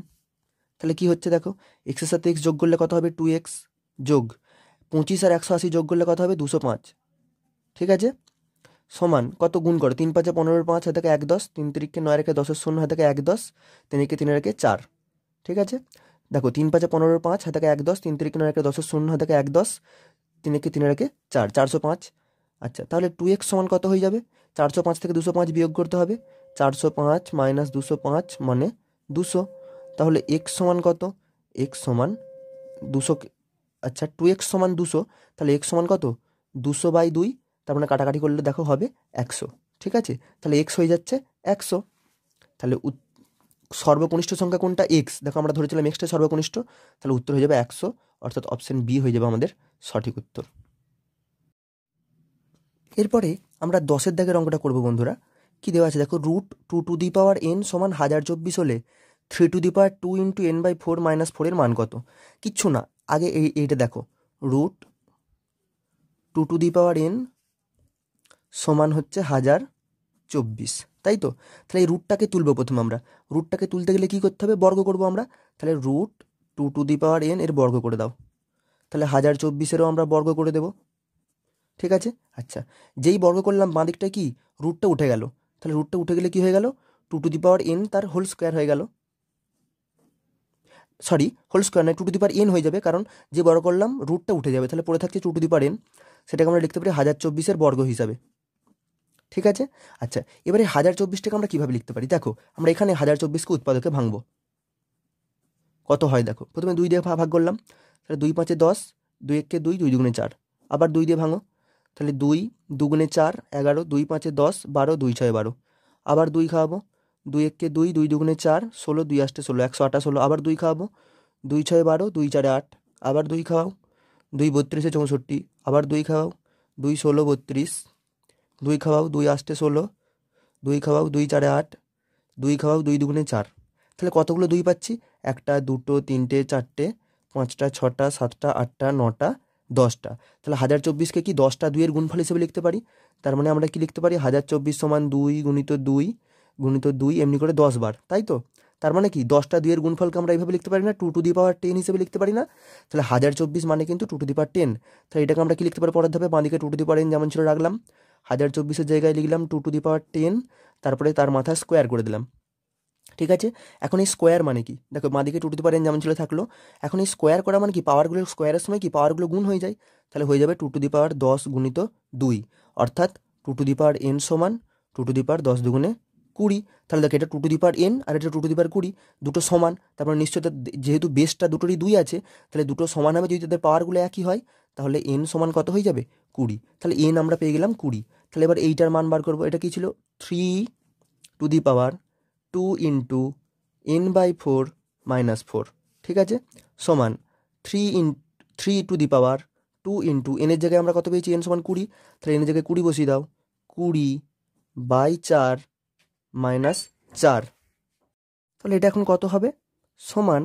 তাহলে কি হচ্ছে দেখো এক্সের সাথে এক্স যোগ করলে কত হবে টু এক্স যোগ পঁচিশ আর একশো আশি যোগ করলে কত হবে দুশো পাঁচ ঠিক আছে সমান কত গুণ করো তিন পাঁচে পনেরোর পাঁচ হয়ে থাকে এক দশ তিন তিরিখকে নয় রেখে দশের শূন্য হয়ে থাকে এক দশ তিনিকে তিন রেখে চার ঠিক আছে দেখো তিন পাঁচে পনেরোর পাঁচ হয়ে থাকে এক দশ তিন তিরিখকে নয় রেখে দশের শূন্য হয়ে থাকে এক দশ তিনেকে তিন রেখে চার চারশো পাঁচ আচ্ছা তাহলে টু এক্স সমান কত হয়ে যাবে চারশো পাঁচ থেকে দুশো পাঁচ বিয়োগ করতে হবে চারশো পাঁচ মাইনাস দুশো পাঁচ মানে দুশো তাহলে এক্স সমান কত এক্স সমান দুশো আচ্ছা টু এক্স সমান দুশো তাহলে এক্স সমান কত দুশো বাই দুই তারপরে মানে কাটাকাটি করলে দেখো হবে একশো ঠিক আছে তাহলে এক্স হয়ে যাচ্ছে একশো তাহলে সর্বকনিষ্ঠ সংখ্যা কোনটা এক্স দেখো আমরা ধরেছিলাম এক্সটা সর্বকনিষ্ঠ তাহলে উত্তর হয়ে যাবে একশো অর্থাৎ অপশান বি হয়ে যাবে আমাদের সঠিক উত্তর এরপরে আমরা দশের দাগের অঙ্কটা করব বন্ধুরা কি দেওয়া আছে দেখো root two to the power n সমান হাজার চব্বিশ হলে three to the power two into n by four minus ফোরের মান কত কিচ্ছু না আগে এই এইটা দেখো root two to the power n সমান হচ্ছে হাজার চব্বিশ তাই তো তাহলে এই রুটটাকে তুলবো প্রথম আমরা রুটটাকে তুলতে গেলে কী করতে হবে বর্গ করব আমরা তাহলে root two to the power n এর বর্গ করে দাও তাহলে হাজার চব্বিশেরও আমরা বর্গ করে দেব ঠিক আছে আচ্ছা যেই বর্গ করলাম বাঁ দিকটা কি রুটটা উঠে গেল তাহলে রুটটা উঠে গেলে কি হয়ে গেল two to the power n তার হোল স্কোয়ার হয়ে গেল সরি হোল স্কোয়ার নয় two to the power n হয়ে যাবে কারণ যে বর্গ করলাম রুটটা উঠে যাবে তাহলে পড়ে থাকছে two to the power n সেটাকে আমরা লিখতে পারি হাজার চব্বিশের বর্গ হিসাবে ঠিক আছে আচ্ছা এবারে হাজার চব্বিশটাকে আমরা কীভাবে লিখতে পারি দেখো আমরা এখানে হাজার চব্বিশকে উৎপাদকে ভাঙব কত হয় দেখো প্রথমে দুই দিয়ে ভাগ করলাম তাহলে দুই পাঁচে দশ দুই এককে দুই দুই দুগুণে চার আবার দুই দিয়ে ভাঙো তাহলে দুই দুগুণে চার এগারো দুই পাঁচে দশ বারো দুই ছয় বারো আবার দুই খাওয়াবো দুই এককে দুই দুই দুগুণে চার ষোলো দুই আষ্টে ষোলো একশো আঠাশ ষোলো আবার দুই খাওয়াবো দুই ছয় বারো দুই চারে আট আবার দুই খাওয়াও দুই বত্রিশে চৌষট্টি আবার দুই খাওয়াও দুই ষোলো বত্রিশ দুই খাওয়াও দুই আষ্টে ষোলো দুই খাওয়াও দুই চারে আট দুই খাওয়াও দুই দুগুণে চার তাহলে কতগুলো দুই পাচ্ছি একটা দুটো তিনটে চারটে পাঁচটা ছটা সাতটা আটটা নটা দশটা তাহলে হাজার চব্বিশকে কি দশটা দুইয়ের গুণফল হিসেবে লিখতে পারি তার মানে আমরা কি লিখতে পারি হাজার চব্বিশ সমান দুই গুণিত দুই গুণিত দুই এমনি করে দশ বার তাই তো তার মানে কি দশটা দুইয়ের গুণফলকে আমরা এইভাবে লিখতে পারি না two to the power ten হিসেবে লিখতে পারি না তাহলে হাজার চব্বিশ মানে কিন্তু two to the power ten তাহলে এটাকে আমরা কি লিখতে পারি পরের ধাপে বাঁদিকে two to the power ten যেমন ছিল রাখলাম হাজার চব্বিশের জায়গায় লিখলাম two to the power ten তারপরে তার মাথা স্কোয়ার করে দিলাম ঠিক আছে এখন এই স্কোয়ার মানে কি দেখো মাদিকে two to the power n যেমন ছিল থাকলো এখন এই স্কোয়ার করা মানে কি পাওয়ারগুলো স্কোয়ারের সময় কি পাওয়ারগুলো গুণ হয়ে যায় তাহলে হয়ে যাবে টু টু দি পাওয়ার দশ গুণিত দুই অর্থাৎ two to the power n সমান টু টু দি পাওয়ার দশ দুগুণে কুড়ি তাহলে দেখো এটা two to the power n আর এটা টু টু দি পাওয়ার কুড়ি দুটো সমান তারপর নিশ্চয় যেহেতু বেসটা দুটোরই দুই আছে তাহলে দুটো সমান হবে যদি তাদের পাওয়ারগুলো একই হয় তাহলে এন সমান কত হয়ে যাবে কুড়ি তাহলে এন আমরা পেয়ে গেলাম কুড়ি তাহলে এবার এইটার মান বার করবো এটা কী ছিল three to the power two into n by four minus four ঠিক আছে সমান three in three to the power two into এনের জায়গায় আমরা কত পেয়েছি এন সমান কুড়ি তাহলে এনের জায়গায় কুড়ি বসিয়ে দাও কুড়ি বাই চার মাইনাস চার তাহলে এটা এখন কত হবে সমান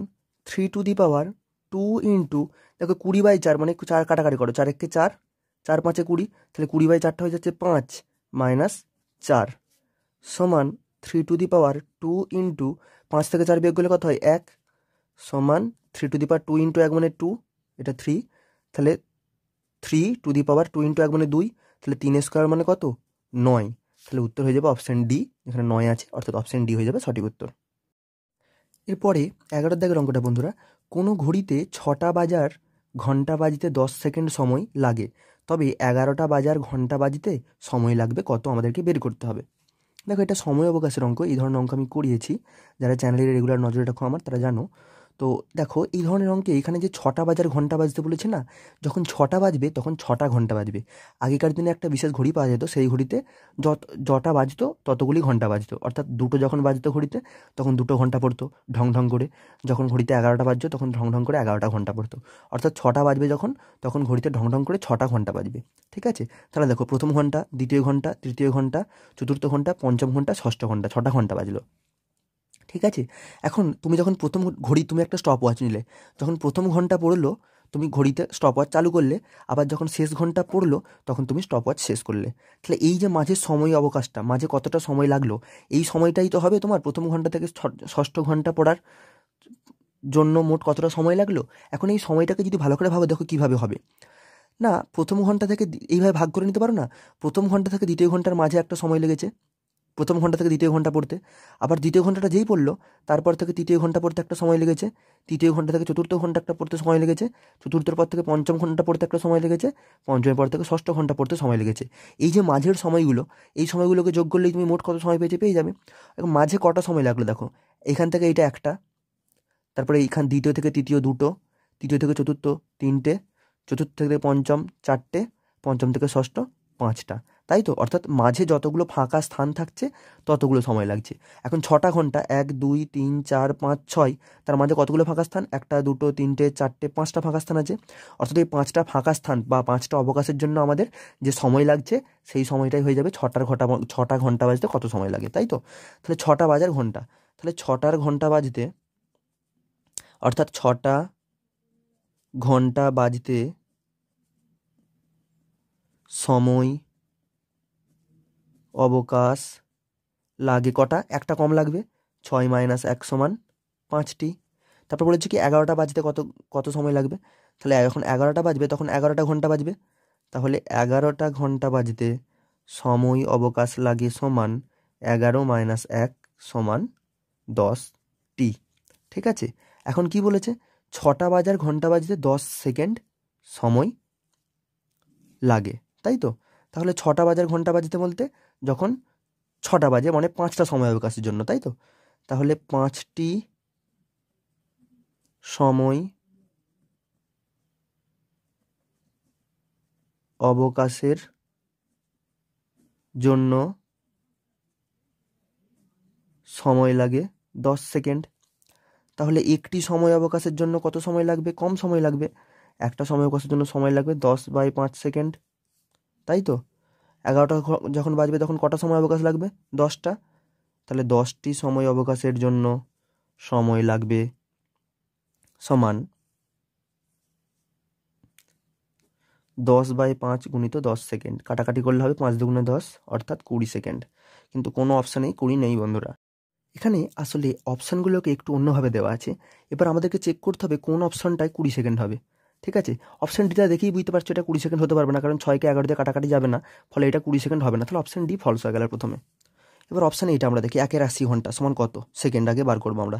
three to the power two into দেখো কুড়ি বাই চার মানে চার কাটাকাটি করো চার একে চার চার পাঁচে কুড়ি তাহলে কুড়ি বাই চারটা হয়ে যাচ্ছে পাঁচ মাইনাস চার সমান three to the power two into পাঁচ থেকে চার বিয়োগ করলে কত হয় এক সমান three to the power two into এক মানে টু এটা থ্রি তাহলে three to the power two into এক মানে দুই তাহলে তিন স্কোয়ার মানে কত নয় তাহলে উত্তর হয়ে যাবে অপশান ডি এখানে নয় আছে অর্থাৎ অপশান ডি হয়ে যাবে সঠিক উত্তর এরপরে এগারোর দাগের অঙ্কটা বন্ধুরা কোনো ঘড়িতে ছটা বাজার ঘন্টা বাজিতে দশ সেকেন্ড সময় লাগে তবে এগারোটা বাজার ঘন্টা বাজিতে সময় লাগবে কত আমাদেরকে বের করতে হবে দেখো এটা সময় অবকাশের অঙ্ক এই ধরনের অঙ্ক আমি করিয়েছি যারা চ্যানেলের রেগুলার নজরে রাখো আমার তারা জানো তো দেখো এই ধরনের অঙ্কে এখানে যে ছটা বাজার ঘন্টা বাজতে বলেছে না যখন ছটা বাজবে তখন ছটা ঘন্টা বাজবে আগেকার দিনে একটা বিশেষ ঘড়ি পাওয়া যেত সেই ঘড়িতে যত যটা বাজতো ততগুলি ঘন্টা বাজতো অর্থাৎ দুটো যখন বাজতো ঘড়িতে তখন দুটো ঘন্টা পড়তো ঢং ঢং করে যখন ঘড়িতে এগারোটা বাজতো তখন ঢং ঢং করে এগারোটা ঘন্টা পড়তো অর্থাৎ ছটা বাজবে যখন তখন ঘড়িতে ঢং ঢং করে ছটা ঘন্টা বাজবে ঠিক আছে তাহলে দেখো প্রথম ঘন্টা দ্বিতীয় ঘন্টা তৃতীয় ঘন্টা চতুর্থ ঘন্টা পঞ্চম ঘন্টা ষষ্ঠ ঘন্টা ছটা ঘন্টা বাজলো ঠিক আছে এখন তুমি যখন প্রথম ঘড়ি তুমি একটা স্টপ ওয়াচ নিলে যখন প্রথম ঘন্টা পড়লো তুমি ঘড়িতে স্টপ ওয়াচ চালু করলে আবার যখন শেষ ঘন্টা পড়লো তখন তুমি স্টপ ওয়াচ শেষ করলে তাহলে এই যে মাঝে সময় অবকাশটা মাঝে কতটা সময় লাগলো এই সময়টাই তো হবে তোমার প্রথম ঘন্টা থেকে ষষ্ঠ ঘন্টা পড়ার জন্য মোট কতটা সময় লাগলো এখন এই সময়টাকে যদি ভালো করে ভাবে দেখো কীভাবে হবে না প্রথম ঘন্টা থেকে এইভাবে ভাগ করে নিতে পারো না প্রথম ঘন্টা থেকে দ্বিতীয় ঘন্টার মাঝে একটা সময় লেগেছে প্রথম ঘন্টা থেকে দ্বিতীয় ঘন্টা পড়তে আবার দ্বিতীয় ঘন্টাটা যেই পড়লো তারপর থেকে তৃতীয় ঘন্টা পড়তে একটা সময় লেগেছে তৃতীয় ঘন্টা থেকে চতুর্থ ঘন্টা একটা পড়তে সময় লেগেছে চতুর্থর পর থেকে পঞ্চম ঘন্টা পড়তে একটা সময় লেগেছে পঞ্চমের পর থেকে ষষ্ঠ ঘন্টা পড়তে সময় লেগেছে এই যে মাঝের সময়গুলো এই সময়গুলোকে যোগ করলেই তুমি মোট কত সময় পেয়েছে পেয়ে যাবে মাঝে কটা সময় লাগলো দেখো এখান থেকে এটা একটা তারপরে এইখান দ্বিতীয় থেকে তৃতীয় দুটো তৃতীয় থেকে চতুর্থ তিনটে চতুর্থ থেকে পঞ্চম চারটে পঞ্চম থেকে ষষ্ঠ পাঁচটা তাই তো অর্থাৎ মাঝে যতগুলো ফাঁকা স্থান থাকছে ততগুলো সময় লাগছে এখন ছটা ঘন্টা এক দুই তিন চার পাঁচ ছয় তার মাঝে কতগুলো ফাঁকা স্থান একটা দুটো তিনটে চারটে পাঁচটা ফাঁকা স্থান আছে অর্থাৎ এই পাঁচটা ফাঁকা স্থান বা পাঁচটা অবকাশের জন্য আমাদের যে সময় লাগছে সেই সময়টাই হয়ে যাবে ছটার ঘটা ছটা ঘন্টা বাজতে কত সময় লাগে তাই তো তাহলে ছটা বাজার ঘন্টা তাহলে ছটার ঘন্টা বাজতে অর্থাৎ ছটা ঘন্টা বাজতে সময় অবকাশ লাগে কটা একটা কম লাগবে ছয় মাইনাস এক সমান পাঁচটি তারপর বলেছে কি এগারোটা বাজতে কত কত সময় লাগবে তাহলে এখন এগারোটা বাজবে তখন এগারোটা ঘন্টা বাজবে তাহলে এগারোটা ঘন্টা বাজতে সময় অবকাশ লাগে সমান এগারো মাইনাস এক সমান দশ টি ঠিক আছে এখন কি বলেছে ছটা বাজার ঘন্টা বাজতে দশ সেকেন্ড সময় লাগে তাই তো তাহলে ছটা বাজার ঘন্টা বাজতে বলতে যখন ছটা বাজে মানে পাঁচটা সময় অবকাশের জন্য তাই তো তাহলে পাঁচটি সময় অবকাশের জন্য সময় লাগে দশ সেকেন্ড তাহলে একটি সময় অবকাশের জন্য কত সময় লাগবে কম সময় লাগবে একটা সময় অবকাশের জন্য সময় লাগবে দশ বাই পাঁচ সেকেন্ড তাই তো এগারোটা যখন বাজবে তখন কটা সময় অবকাশ লাগবে দশটা তাহলে দশটি সময় অবকাশের জন্য সময় লাগবে সমান দশ বাই পাঁচ গুণিত দশ সেকেন্ড কাটাকাটি করলে হবে পাঁচ দুগুণে দশ অর্থাৎ কুড়ি সেকেন্ড কিন্তু কোনো অপশানেই কুড়ি নেই বন্ধুরা এখানে আসলে অপশানগুলোকে একটু অন্যভাবে দেওয়া আছে এবার আমাদেরকে চেক করতে হবে কোন অপশানটায় কুড়ি সেকেন্ড হবে ঠিক আছে অপশান ডিটা দেখেই বুঝতে পারছো এটা কুড়ি সেকেন্ড হতে পারবে না কারণ ছয়কে এগারো দিয়ে কাটাকাটি যাবে না ফলে এটা কুড়ি সেকেন্ড হবে না তাহলে অপশান ডি ফলস হয়ে গেল প্রথমে এবার অপশান এইটা আমরা দেখি একের আশি ঘন্টা সমান কত সেকেন্ড আগে বার করবো আমরা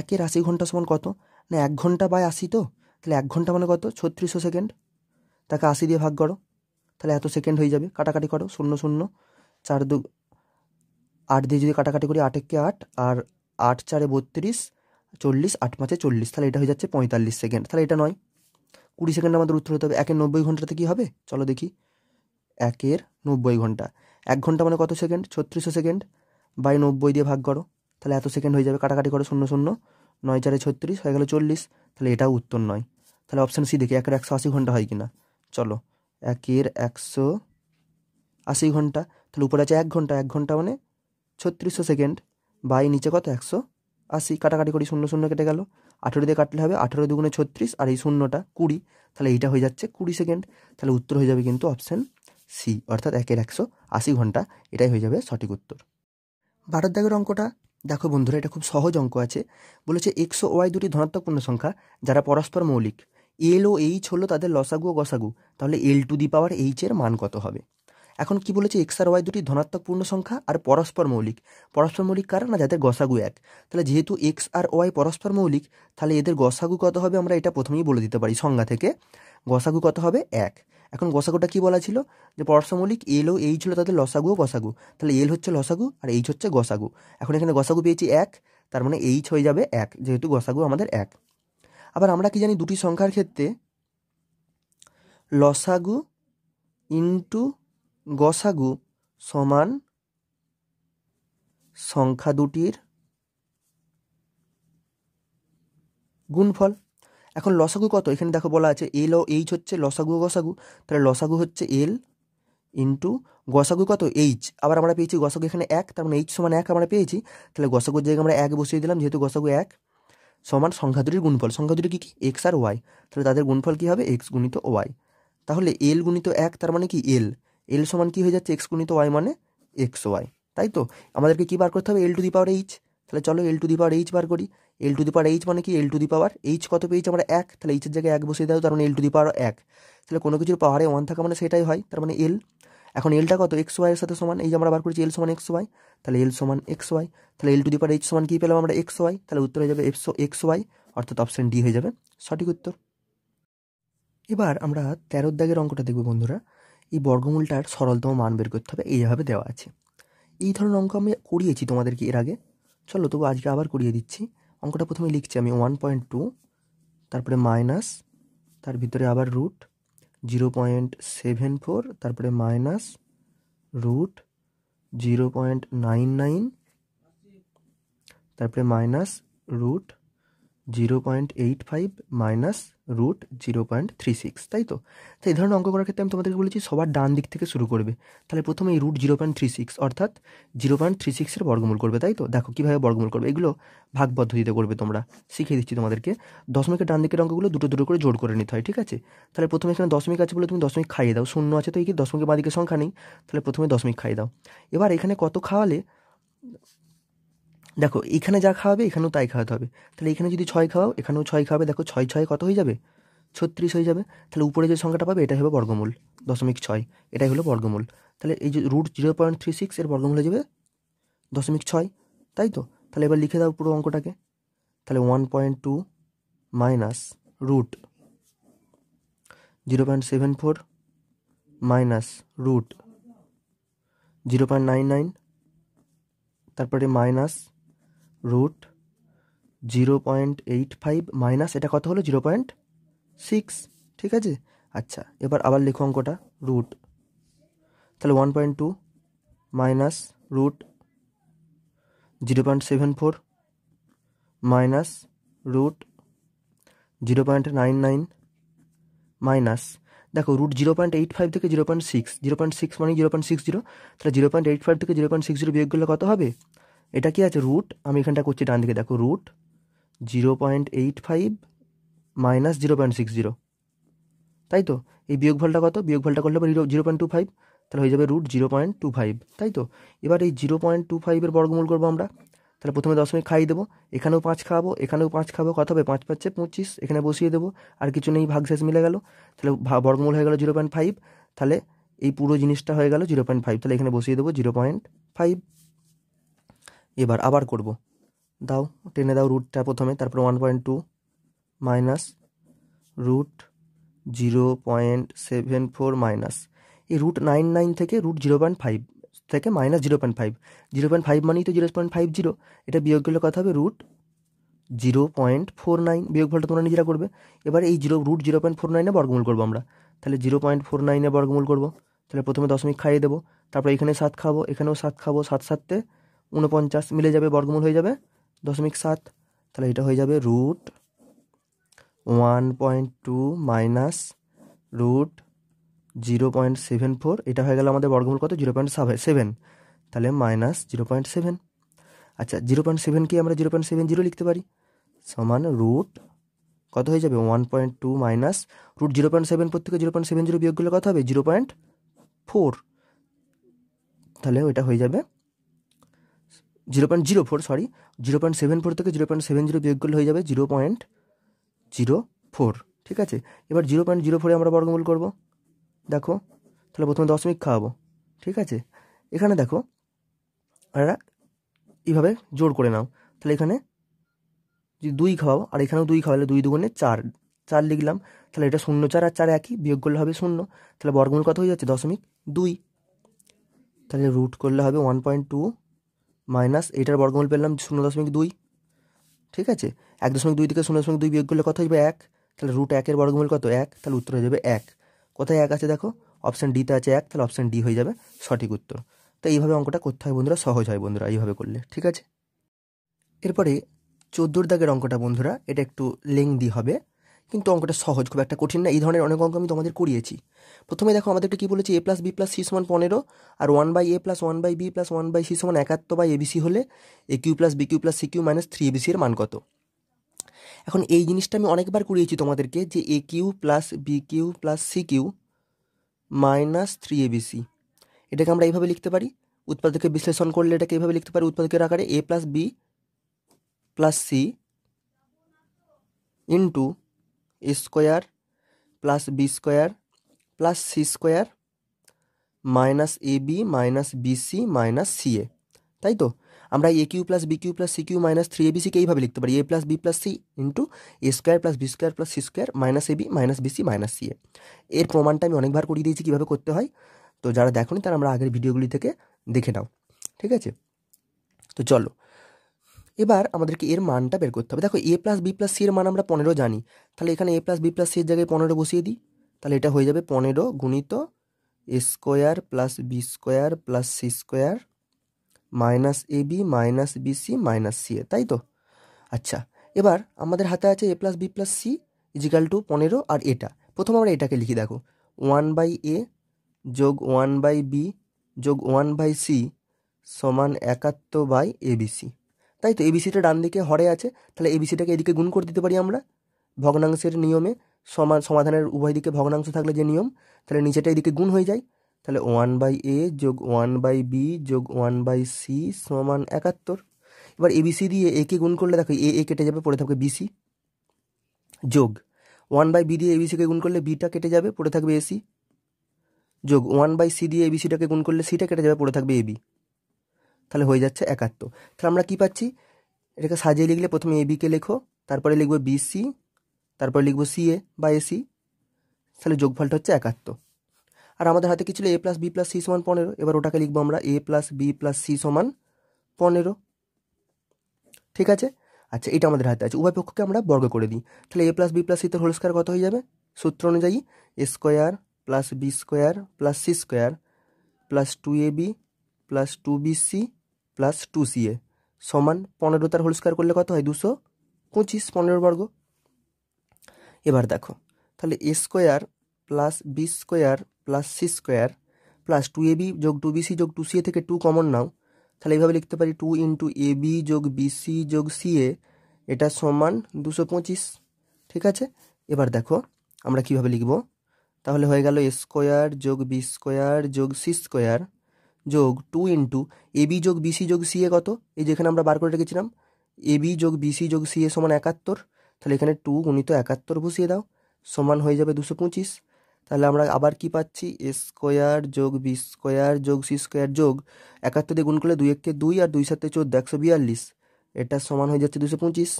একের আশি ঘন্টা সমান কত না এক ঘন্টা বাই আশি তো তাহলে এক ঘন্টা মানে কত ছত্রিশশো সেকেন্ড তাকে আশি দিয়ে ভাগ করো তাহলে এত সেকেন্ড হয়ে যাবে কাটাকাটি করো শূন্য শূন্য চার দু আট দিয়ে যদি কাটাকাটি করি আট একে আট আর আট চারে বত্রিশ চল্লিশ আট পাঁচে চল্লিশ তাহলে এটা হয়ে যাচ্ছে পঁয়তাল্লিশ সেকেন্ড তাহলে এটা নয় কুড়ি সেকেন্ড আমাদের উত্তর হতে হবে একের নব্বই ঘন্টাতে কী হবে চলো দেখি একের নব্বই ঘন্টা এক ঘন্টা মানে কত সেকেন্ড ছত্রিশশো সেকেন্ড বাই নব্বই দিয়ে ভাগ করো তাহলে এত সেকেন্ড হয়ে যাবে কাটাকাটি করো শূন্য শূন্য নয় চারে ছত্রিশ হয়ে গেলো চল্লিশ তাহলে এটাও উত্তর নয় তাহলে অপশান সি দেখি একের একশো আশি ঘন্টা হয় কিনা চলো একের একশো আশি ঘন্টা তাহলে উপরে আছে এক ঘন্টা এক ঘন্টা মানে ছত্রিশশো সেকেন্ড বাই নিচে কত একশো আশি কাটাকাটি করি শূন্য শূন্য কেটে গেল আঠেরো দিয়ে কাটলে হবে আঠেরো দুগুণে ছত্রিশ আর এই শূন্যটা কুড়ি তাহলে এইটা হয়ে যাচ্ছে কুড়ি সেকেন্ড তাহলে উত্তর হয়ে যাবে কিন্তু অপশান সি অর্থাৎ একের একশো আশি ঘন্টা এটাই হয়ে যাবে সঠিক উত্তর ভারত দাগের অঙ্কটা দেখো বন্ধুরা এটা খুব সহজ অঙ্ক আছে বলেছে এক্সো ওয়াই দুটি ধনাত্মক পূর্ণ সংখ্যা যারা পরস্পর মৌলিক এল ও এইচ হলো তাদের লসাগু ও গসাগু তাহলে এল টু দি পাওয়ার এইচের মান কত হবে এখন কি বলেছে এক্স আর ওয়াই দুটি ধনাত্মক পূর্ণ সংখ্যা আর পরস্পর মৌলিক পরস্পর মৌলিক কারা না যাদের গসাগু এক তাহলে যেহেতু এক্স আর ওয়াই পরস্পর মৌলিক তাহলে এদের গসাগু কত হবে আমরা এটা প্রথমেই বলে দিতে পারি সংজ্ঞা থেকে গসাগু কত হবে এক এখন গসাগুটা কি বলা ছিল যে পরস্পর মৌলিক এল ও এইচ হলো তাদের লসাগু ও গসাগু তাহলে এল হচ্ছে লসাগু আর এইচ হচ্ছে গসাগু এখন এখানে গসাগু পেয়েছি এক তার মানে এইচ হয়ে যাবে এক যেহেতু গসাগু আমাদের এক আবার আমরা কি জানি দুটি সংখ্যার ক্ষেত্রে লসাগু ইন্টু গসাগু সমান সংখ্যা দুটির গুণফল এখন লসাগু কত এখানে দেখো বলা আছে এল ও এইচ হচ্ছে লসাগু গসাগু তাহলে লসাগু হচ্ছে এল ইন্টু গসাগু কত এইচ আবার আমরা পেয়েছি গসাগু এখানে এক তার মানে এইচ সমান এক আমরা পেয়েছি তাহলে গসাগুর জায়গায় আমরা এক বসিয়ে দিলাম যেহেতু গসাগু এক সমান সংখ্যা দুটির গুণফল সংখ্যা দুটি কী কী এক্স আর ওয়াই তাহলে তাদের গুণফল কী হবে এক্স গুণিত ওয়াই তাহলে এল গুণিত এক তার মানে কি এল এল সমান কী হয়ে যাচ্ছে এক্স গুণিত ওয়াই মানে এক্স ওয়াই তাই তো আমাদেরকে কী বার করতে হবে L two the power H তাহলে চলো L two the power H বার করি L two the power H মানে কি L two the power H কত পেয়েছি আমরা এক তাহলে এইচের জায়গায় এক বসিয়ে দেওয়া তার মানে এল টু দি পাওয়ার এক তাহলে কোনো কিছুর পাওয়ারে ওয়ান থাকা মানে সেটাই হয় তার মানে এল এখন এলটা কত এক্স ওয়াইয়ের সাথে সমান এই যে আমরা বার করেছি এল সমান এক্স ওয়াই তাহলে এল সমান এক্স ওয়াই তাহলে L two the power H সমান কী পেলাম আমরা এক্স ওয়াই তাহলে উত্তর হয়ে যাবে এক্স এক্স ওয়াই অর্থাৎ অপশান ডি হয়ে যাবে সঠিক উত্তর এবার আমরা তেরোর দাগের অঙ্কটা দেখব বন্ধুরা এই বর্গমূলটার সরলতম মান বের করতে হবে এইভাবে দেওয়া আছে এই ধরনের অঙ্ক আমি করিয়েছি তোমাদেরকে এর আগে চলো তবু আজকে আবার করিয়ে দিচ্ছি অঙ্কটা প্রথমে লিখছি আমি ওয়ান পয়েন্ট টু তারপরে মাইনাস তার ভিতরে আবার root zero point seven four তারপরে minus root zero point nine nine তারপরে minus root zero point eight five minus root zero point three six তাই তো তাই এই ধরনের অঙ্ক করার ক্ষেত্রে আমি তোমাদেরকে বলেছি সবার ডান দিক থেকে শুরু করবে তাহলে প্রথমে এই root zero point three six অর্থাৎ জিরো পয়েন্ট থ্রি সিক্সের বর্গমূল করবে তাই তো দেখো কীভাবে বর্গমূল করবে এগুলো ভাগ পদ্ধতিতে করবে তোমরা শিখিয়ে দিচ্ছি তোমাদেরকে দশমিকের ডান দিকের অঙ্কগুলো দুটো দুটো করে জোর করে নিতে হয় ঠিক আছে তাহলে প্রথমে এখানে দশমিক আছে বলে তুমি দশমিক খাইয়ে দাও শূন্য আছে তো এই কি দশমিকের বাঁদিকে সংখ্যা নেই তাহলে প্রথমে দশমিক খাইয়ে দাও এবার এখানে কত খাওয়ালে দেখো এখানে যা খাওয়াবে এখানেও তাই খাওয়াতে হবে তাহলে এখানে যদি ছয় খাওয়াও এখানেও ছয় খাওয়াবে দেখো ছয় ছয় কত হয়ে যাবে ছত্রিশ হয়ে যাবে তাহলে উপরে যে সংখ্যাটা পাবে এটাই হবে বর্গমূল দশমিক ছয় এটাই হলো বর্গমূল তাহলে এই যে root zero point three six এর বর্গমূল হয়ে যাবে দশমিক ছয় তাই তো তাহলে এবার লিখে দাও পুরো অঙ্কটাকে তাহলে one point two minus root zero point seven four minus root zero point nine nine তারপরে minus root zero point eight five minus এটা কত হলো জিরো পয়েন্ট সিক্স ঠিক আছে আচ্ছা এবার আবার লিখো অঙ্কটা রুট তাহলে one point two minus root zero point seven four minus root zero point nine nine minus দেখো root zero point eight five থেকে zero point six zero point six মানে জিরো পয়েন্ট সিক্স জিরো তাহলে zero point eight five থেকে zero point six zero বিয়োগ করলে কত হবে এটা কি আছে রুট আমি এখানটা করছি ডান দিকে দেখো root zero point eight five minus zero point six zero তাই তো এই বিয়োগফলটা কত বিয়োগফলটা করলে zero zero point two five তাহলে হয়ে যাবে root zero point two five তাই তো এবার এই জিরো পয়েন্ট টু ফাইভের বর্গমূল করবো আমরা তাহলে প্রথমে দশমিক খাইয়ে দেবো এখানেও পাঁচ খাওয়াবো এখানেও পাঁচ খাবো কত হবে পাঁচ পাঁচে পঁচিশ এখানে বসিয়ে দেবো আর কিছু নেই ভাগ শেষ মিলে গেল তাহলে বর্গমূল হয়ে গেল জিরো পয়েন্ট ফাইভ তাহলে এই পুরো জিনিসটা হয়ে গেল জিরো পয়েন্ট ফাইভ তাহলে এখানে বসিয়ে দেবো জিরো পয়েন্ট ফাইভ এবার আবার করব দাও টেনে দাও রুটটা প্রথমে তারপর one point two minus root zero point seven four minus এই রুট নাইন নাইন থেকে রুট জিরো পয়েন্ট ফাইভ থেকে minus zero point five zero point five মানেই তো জিরো পয়েন্ট ফাইভ জিরো এটা বিয়োগ করলে কথা হবে root zero point four nine বিয়োগ ফলটা তোমরা নিজেরা করবে এবার এই zero root zero point four নাইনে বর্গমূল করবো আমরা তাহলে জিরো পয়েন্ট ফোর নাইনে বর্গমূল করবো তাহলে প্রথমে দশমিক খাইয়ে দেবো তারপর এখানে সাত খাবো এখানেও সাত খাবো সাত সাততে উনপঞ্চাশ মিলে যাবে বর্গমূল হয়ে যাবে দশমিক সাত তাহলে এটা হয়ে যাবে root one point two minus root zero point seven four এটা হয়ে গেল আমাদের বর্গমূল কত জিরো পয়েন্ট সেভেন তাহলে মাইনাস জিরো পয়েন্ট সেভেন আচ্ছা জিরো পয়েন্ট সেভেনকে আমরা জিরো পয়েন্ট সেভেন জিরো লিখতে পারি সমান রুট কত হয়ে যাবে one point two minus root zero point seven four থেকে জিরো পয়েন্ট সেভেন জিরো বিয়োগ করলে কত হবে জিরো পয়েন্ট ফোর তাহলে ওইটা হয়ে যাবে zero point zero four sorry zero point seven four থেকে জিরো পয়েন্ট সেভেন জিরো বিয়োগ করলে হয়ে যাবে জিরো পয়েন্ট জিরো ফোর ঠিক আছে এবার জিরো পয়েন্ট জিরো ফোরে আমরা বর্গমূল করবো দেখো তাহলে প্রথমে দশমিক খাওয়াবো ঠিক আছে এখানে দেখো আমরা এইভাবে জোর করে নাও তাহলে এখানে যদি দুই খাওয়াবো আর এখানেও দুই খাওয়ালে দুই দুগুণে চার চার লিখলাম তাহলে এটা শূন্য চার আর চার একই বিয়োগ করলে হবে শূন্য তাহলে বর্গমূল কত হয়ে যাচ্ছে দশমিক দুই তাহলে রুট করলে হবে ওয়ান পয়েন্ট টু মাইনাস এইটার বর্গমূল পেলাম শূন্য দশমিক দুই ঠিক আছে এক দশমিক দুই থেকে শূন্য দশমিক দুই বিয়োগ করলে কত হবে এক তাহলে রুট একের বর্গমূল কত এক তাহলে উত্তর হয়ে যাবে এক কোথায় এক আছে দেখো অপশান ডিতে আছে এক তাহলে অপশান ডি হয়ে যাবে সঠিক উত্তর তো এইভাবে অঙ্কটা করতে হয় বন্ধুরা সহজ হয় বন্ধুরা এইভাবে করলে ঠিক আছে এরপরে চোদ্দোর দাগের অঙ্কটা বন্ধুরা এটা একটু লেংদি হবে কিন্তু অঙ্কটা সহজ খুব একটা কঠিন না এই ধরনের অনেক অঙ্ক আমি তোমাদের করিয়েছি প্রথমে দেখো আমাদেরকে কী বলেছে a plus b plus c সমান পনেরো আর one by a plus one by b plus one by c সমান একাত্তর বাই এবিসি হলে a cube plus b cube plus c cube minus three a b c এর মান কত এখন এই জিনিসটা আমি অনেকবার করিয়েছি তোমাদেরকে যে a cube plus b cube plus c cube minus three a b c এটাকে আমরা এইভাবে লিখতে পারি উৎপাদকে বিশ্লেষণ করলে এটাকে এইভাবে লিখতে পারি উৎপাদকের আকারে a plus b plus c into a² + b² + c² - ab - bc - ca তাই তো আমরা a³ + b³ + c³ - 3abc কে এইভাবে লিখতে পারি a + b + c * a² + b² + c² - ab - bc - ca এট রোমানটা আমি অনেকবার করে দিয়েছি কিভাবে করতে হয় তো যারা দেখনি তার আমরা আগের ভিডিওগুলি থেকে দেখে নাও ঠিক আছে তো চলো এবার আমাদেরকে এর মানটা বের করতে হবে দেখো a plus b plus c এর মান আমরা পনেরো জানি তাহলে এখানে a plus b plus c এর জায়গায় পনেরো বসিয়ে দিই তাহলে এটা হয়ে যাবে পনেরো গুণিত a square plus B square plus C square minus A B minus b c minus C a তাই তো আচ্ছা এবার আমাদের হাতে আছে a plus b plus c is equal to পনেরো আর এটা প্রথম আমরা এটাকে লিখি দেখো ওয়ান বাই এ যোগ ওয়ান বাই বি যোগ ওয়ান বাই সি সমান একাত্তর বাই এবিসি তাই তো এবিসিটা ডান দিকে হরে আছে তাহলে এবিসিটাকে এদিকে গুণ করে দিতে পারি আমরা ভগ্নাংশের নিয়মে সমান সমাধানের উভয় দিকে ভগ্নাংশ থাকলে যে নিয়ম তাহলে নিচেটা এদিকে গুণ হয়ে যায় তাহলে ওয়ান বাই এ যোগ ওয়ান বাই বি যোগ ওয়ান বাই সি সমান একাত্তর এবার এবিসি দিয়ে এ কে গুণ করলে দেখো এ এ কেটে যাবে পড়ে থাকবে বিসি যোগ ওয়ান বাই বি দিয়ে এবিসিকে গুণ করলে বিটা কেটে যাবে পড়ে থাকবে এসি যোগ ওয়ান বাই সি দিয়ে এবিসিটাকে গুণ করলে সিটা কেটে যাবে পড়ে থাকবে এবি তাহলে হয়ে যাচ্ছে একাত্তর তাহলে আমরা কি পাচ্ছি এটাকে সাজিয়ে লিখলে প্রথমে এ বিকে লেখো তারপরে লিখবো বিসি তারপরে লিখবো সিএ বা এসি তাহলে যোগফলটা হচ্ছে একাত্তর আর আমাদের হাতে কি ছিল a plus b plus c সমান পনেরো এবার ওটাকে লিখবো আমরা a plus b plus c সমান পনেরো ঠিক আছে আচ্ছা এটা আমাদের হাতে আছে উভয় পক্ষকে আমরা বর্গ করে দিই তাহলে a plus b plus c তোর হোলস্কার কত হয়ে যাবে সূত্র অনুযায়ী a square plus B square plus C square plus two A b plus two b c plus two c a সমান পনেরো তার হোল স্কোয়ার করলে কত হয় দুশো পঁচিশ পনেরো বর্গ এবার দেখো তাহলে A square plus B square plus C square plus two A B যোগ টু বিসি যোগ টু সিএ থেকে টু কমন নাও তাহলে এইভাবে লিখতে পারি টু ইন্টু এ বি যোগ বিসি যোগ সিএ এটা সমান দুশো পঁচিশ ঠিক আছে এবার দেখো আমরা কিভাবে লিখব তাহলে হয়ে গেল এ স্কোয়ার যোগ বি স্কোয়ার যোগ সি স্কোয়ার যোগ টু ইন্টু এবি যোগ বিসি যোগ সি এ কত এই যেখানে আমরা বার করে রেখেছিলাম এবি যোগ বিসি যোগ সি এ সমান একাত্তর তাহলে এখানে টু গুণিত একাত্তর বসিয়ে দাও সমান হয়ে যাবে দুশো পঁচিশ তাহলে আমরা আবার কি পাচ্ছি এ স্কোয়ার যোগ বি স্কোয়ার যোগ সি স্কোয়ার যোগ একাত্তর দিয়ে গুণ করলে দুই এককে দুই আর দুই সাথে চোদ্দ একশো বিয়াল্লিশ এটা সমান হয়ে যাচ্ছে দুশো পঁচিশ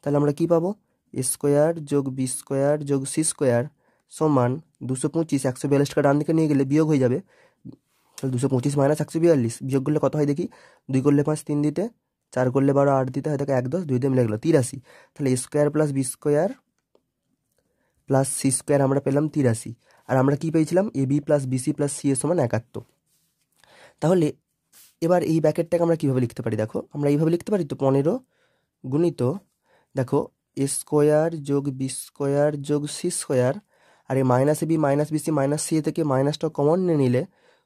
তাহলে আমরা কি পাবো এ স্কোয়ার যোগ বি স্কোয়ার যোগ সি স্কোয়ার সমান দুশো পঁচিশ একশো বিয়াল্লিশ টাকা ডান দিকে নিয়ে গেলে বিয়োগ হয়ে যাবে তাহলে দুশো পঁচিশ মাইনাস একশো বিয়াল্লিশ বিয়োগ করলে কত হয় দেখি দুই করলে পাঁচ তিন দিতে চার করলে বারো আট দিতে হয় তাকে এক দশ দুই দিয়ে মিলে গেলো তিরাশি তাহলে square plus B square plus C square আমরা পেলাম তিরাশি আর আমরা কি পেয়েছিলাম a b plus b c plus c এর সমান একাত্তর তাহলে এবার এই ব্যাকেটটাকে আমরা কীভাবে লিখতে পারি দেখো আমরা এইভাবে লিখতে পারি তো পনেরো গুণিত দেখো এ স্কোয়ার যোগ বি স্কোয়ার যোগ সি স্কোয়ার আর এই minus A B minus BC minus C A থেকে মাইনাসটা কমন নিয়ে নিলে